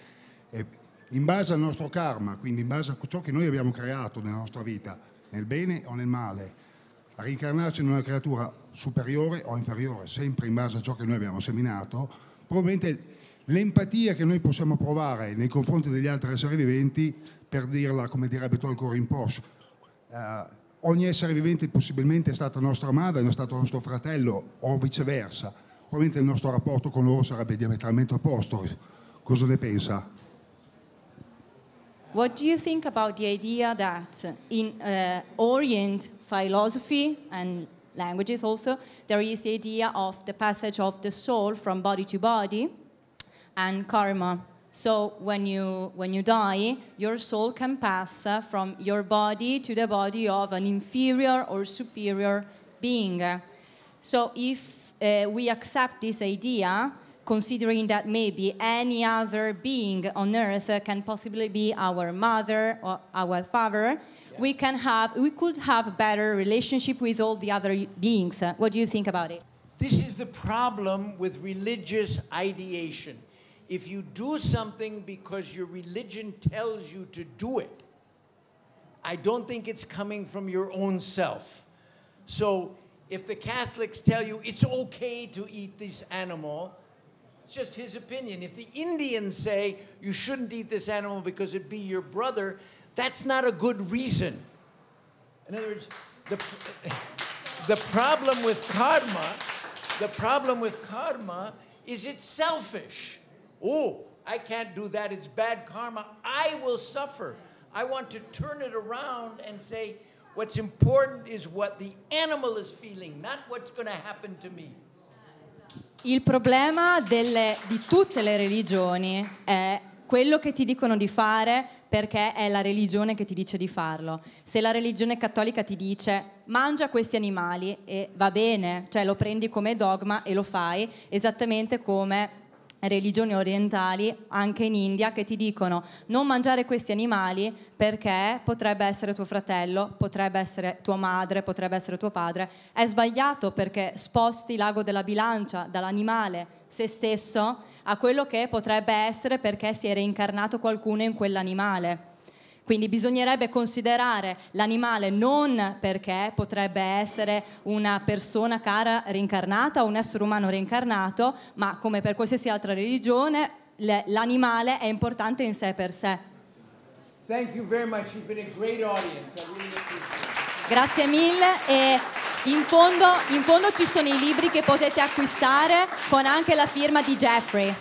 Speaker 3: e, in base al nostro karma, quindi in base a ciò che noi abbiamo creato nella nostra vita, nel bene o nel male, a rincarnarci in una creatura superiore o inferiore, sempre in base a ciò che noi abbiamo seminato, probabilmente l'empatia che noi possiamo provare nei confronti degli altri esseri viventi, per dirla come direbbe Tolkien Rinpoche, eh, ogni essere vivente possibilmente è stata nostra madre, è stato nostro fratello o viceversa, probabilmente il nostro rapporto con loro sarebbe diametralmente opposto. Cosa ne pensa?
Speaker 1: What do you think about the idea that in uh, Orient philosophy and languages also, there is the idea of the passage of the soul from body to body and karma. So when you, when you die, your soul can pass uh, from your body to the body of an inferior or superior being. So if uh, we accept this idea, considering that maybe any other being on earth uh, can possibly be our mother or our father, yeah. we can have we could have better relationship with all the other beings. Uh, what do you think about it?
Speaker 2: This is the problem with religious ideation. If you do something because your religion tells you to do it, I don't think it's coming from your own self. So if the Catholics tell you it's okay to eat this animal, it's just his opinion. If the Indians say you shouldn't eat this animal because it'd be your brother, that's not a good reason. In other words, the, the problem with karma, the problem with karma is it's selfish. Oh, I can't do that. It's bad karma. I will suffer. I want to turn it around and say, what's important is what the animal is feeling, not what's going to happen to me.
Speaker 1: il problema delle, di tutte le religioni è quello che ti dicono di fare perché è la religione che ti dice di farlo. Se la religione cattolica ti dice mangia questi animali e va bene, cioè lo prendi come dogma e lo fai, esattamente come religioni orientali, anche in India, che ti dicono non mangiare questi animali perché potrebbe essere tuo fratello, potrebbe essere tua madre, potrebbe essere tuo padre. È sbagliato perché sposti l'ago della bilancia dall'animale, se stesso, a quello che potrebbe essere perché si è reincarnato qualcuno in quell'animale. Quindi bisognerebbe considerare l'animale non perché potrebbe essere una persona cara reincarnata o un essere umano reincarnato, ma come per qualsiasi altra religione l'animale è importante in sé per sé. Really Grazie mille e in fondo, in fondo ci sono i libri che potete acquistare con anche la firma di Jeffrey.